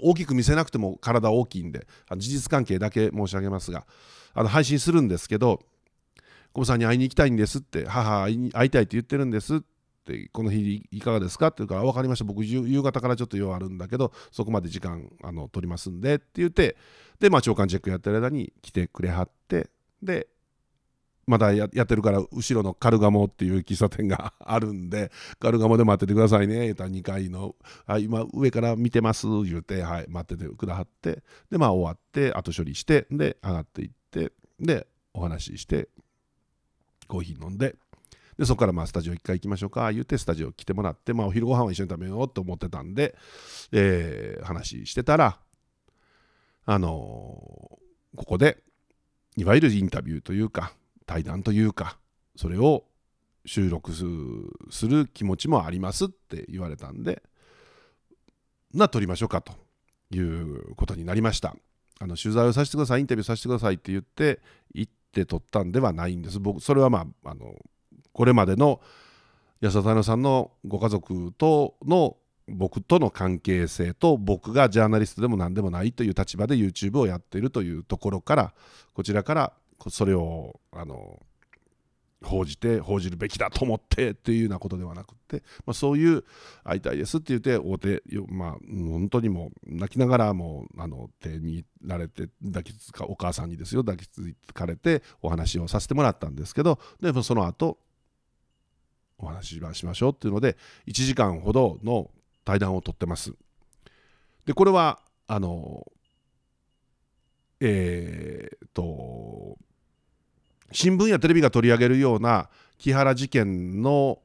大きく見せなくても体大きいんであの事実関係だけ申し上げますがあの配信するんですけど「小保さんに会いに行きたいんです」って「母会いたいって言ってるんです」って「この日いかがですか?」って言うから「分かりました僕夕方からちょっと用あるんだけどそこまで時間あの取りますんで」って言ってでまあ長官チェックやってる間に来てくれはってでまだやってるから後ろのカルガモっていう喫茶店があるんでカルガモで待っててくださいね言うたら2階の、今上から見てます言うて、はい、待っててくださってでまあ終わって後処理してで上がっていってでお話ししてコーヒー飲んででそこからまあスタジオ1回行きましょうか言うてスタジオ来てもらって、まあ、お昼ご飯は一緒に食べようと思ってたんで、えー、話してたらあのー、ここでいわゆるインタビューというか対談というかそれを収録する気持ちもありますって言われたんでな撮りましょうかということになりましたあの取材をさせてくださいインタビューさせてくださいって言って行って撮ったんではないんです僕それはまああのこれまでの安田太郎さんのご家族との僕との関係性と僕がジャーナリストでも何でもないという立場で YouTube をやっているというところからこちらからそれをあの報じて報じるべきだと思ってっていうようなことではなくて、まあ、そういう会いたいですって言って大手、まあ、本当にもう泣きながらもうあの手にられて抱きつかお母さんにですよ抱きつかれてお話をさせてもらったんですけどでもその後お話ししましょうっていうので1時間ほどの対談をとってます。でこれはあのえー、っと新聞やテレビが取り上げるような木原事件の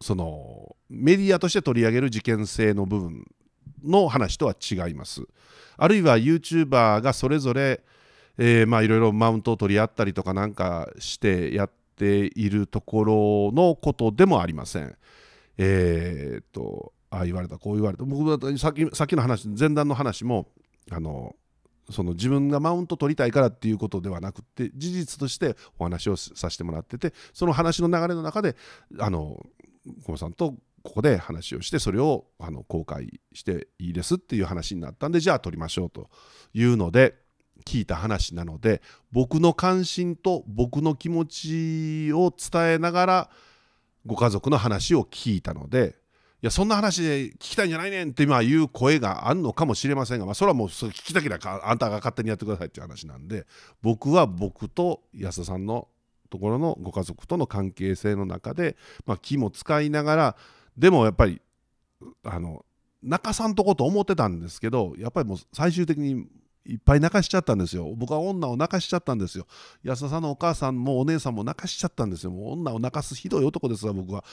そのメディアとして取り上げる事件性の部分の話とは違います。あるいは YouTuber がそれぞれ、えまあいろいろマウントを取り合ったりとかなんかしてやっているところのことでもありません。えー、っとああ言われたこう言われた僕さっきさっきの話前段の話もあのその自分がマウント取りたいからっていうことではなくて事実としてお話をさせてもらっててその話の流れの中であの小野さんとここで話をしてそれをあの公開していいですっていう話になったんでじゃあ取りましょうというので聞いた話なので僕の関心と僕の気持ちを伝えながらご家族の話を聞いたのでやそんな話で聞きたいんじゃないねんって今言う声があるのかもしれませんが、まあ、それはもう聞きたけりばあんたが勝手にやってくださいっていう話なんで僕は僕と安田さんのところのご家族との関係性の中で、まあ、気も使いながらでもやっぱりあの中さんとこと思ってたんですけどやっぱりもう最終的にいっぱい泣かしちゃったんですよ。僕は女を泣かしちゃったんですよ。安田さんのお母さんもお姉さんも泣かしちゃったんですよ。もう女を泣かすひどい男ですわ、僕は。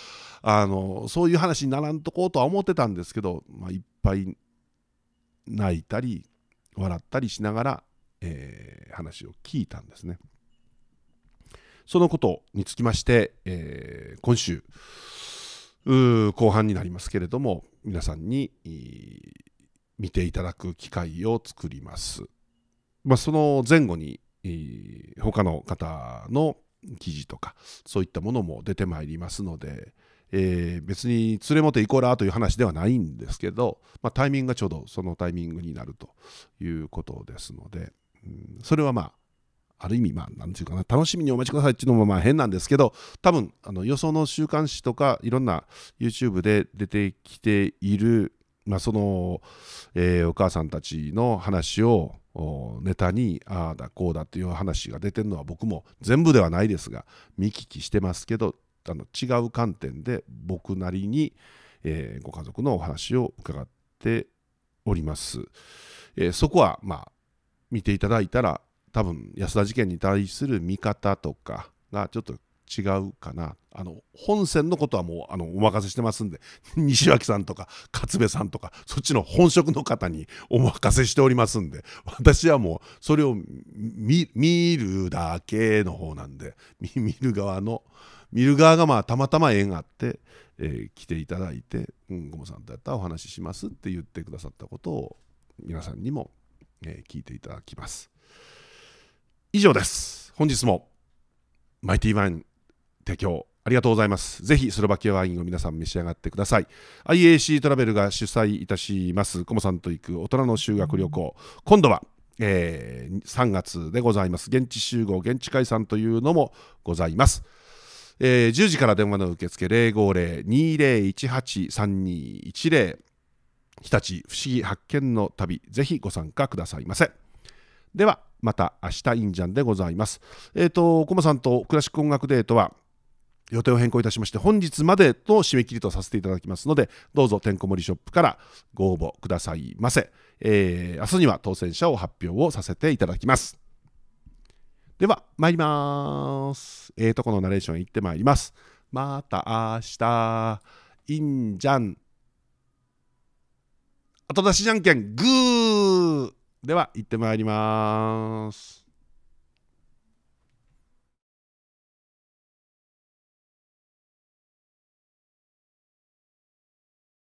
あの、そういう話にならんとこうとは思ってたんですけど、まあ、いっぱい泣いたり、笑ったりしながら、えー、話を聞いたんですね。そのことにつきまして、えー、今週、後半になりますけれども、皆さんに、見ていただく機会を作ります。まあ、その前後に、えー、他の方の記事とかそういったものも出てまいりますので、えー、別に連れもて行こうらという話ではないんですけど、まあ、タイミングがちょうどそのタイミングになるということですので、うん、それはまあある意味まあ何て言うかな楽しみにお待ちくださいっていうのもまあ変なんですけど多分あの予想の週刊誌とかいろんな YouTube で出てきているまあ、その、えー、お母さんたちの話をネタにああだこうだっていう話が出てるのは僕も全部ではないですが見聞きしてますけどあの違う観点で僕なりに、えー、ご家族のお話を伺っております。えー、そこはまあ見ていただいたら多分安田事件に対する見方とかがちょっと違うかなあの本線のことはもうあのお任せしてますんで 西脇さんとか勝部さんとかそっちの本職の方にお任せしておりますんで私はもうそれを見るだけの方なんで 見る側の見る側がまあたまたま縁があって、えー、来ていただいて「うんごもさんとやったらお話しします」って言ってくださったことを皆さんにも、えー、聞いていただきます。以上です。本日もマイティワン提供ありがとうございます。ぜひスロバキアワインを皆さん召し上がってください。IAC トラベルが主催いたします、コモさんと行く大人の修学旅行。今度は、えー、3月でございます。現地集合、現地解散というのもございます。えー、10時から電話の受付050-2018-3210日立不思議発見の旅ぜひご参加くださいませではまた明日インジャンでございますえっ、ー、とコモさんとクラシック音楽デートは予定を変更いたしまして本日までと締め切りとさせていただきますのでどうぞてんこ盛りショップからご応募くださいませ、えー、明日には当選者を発表をさせていただきますでは参りますええー、とこのナレーション行ってまいりますまた明日いんじゃん後出しじゃんけんグーでは行ってまいります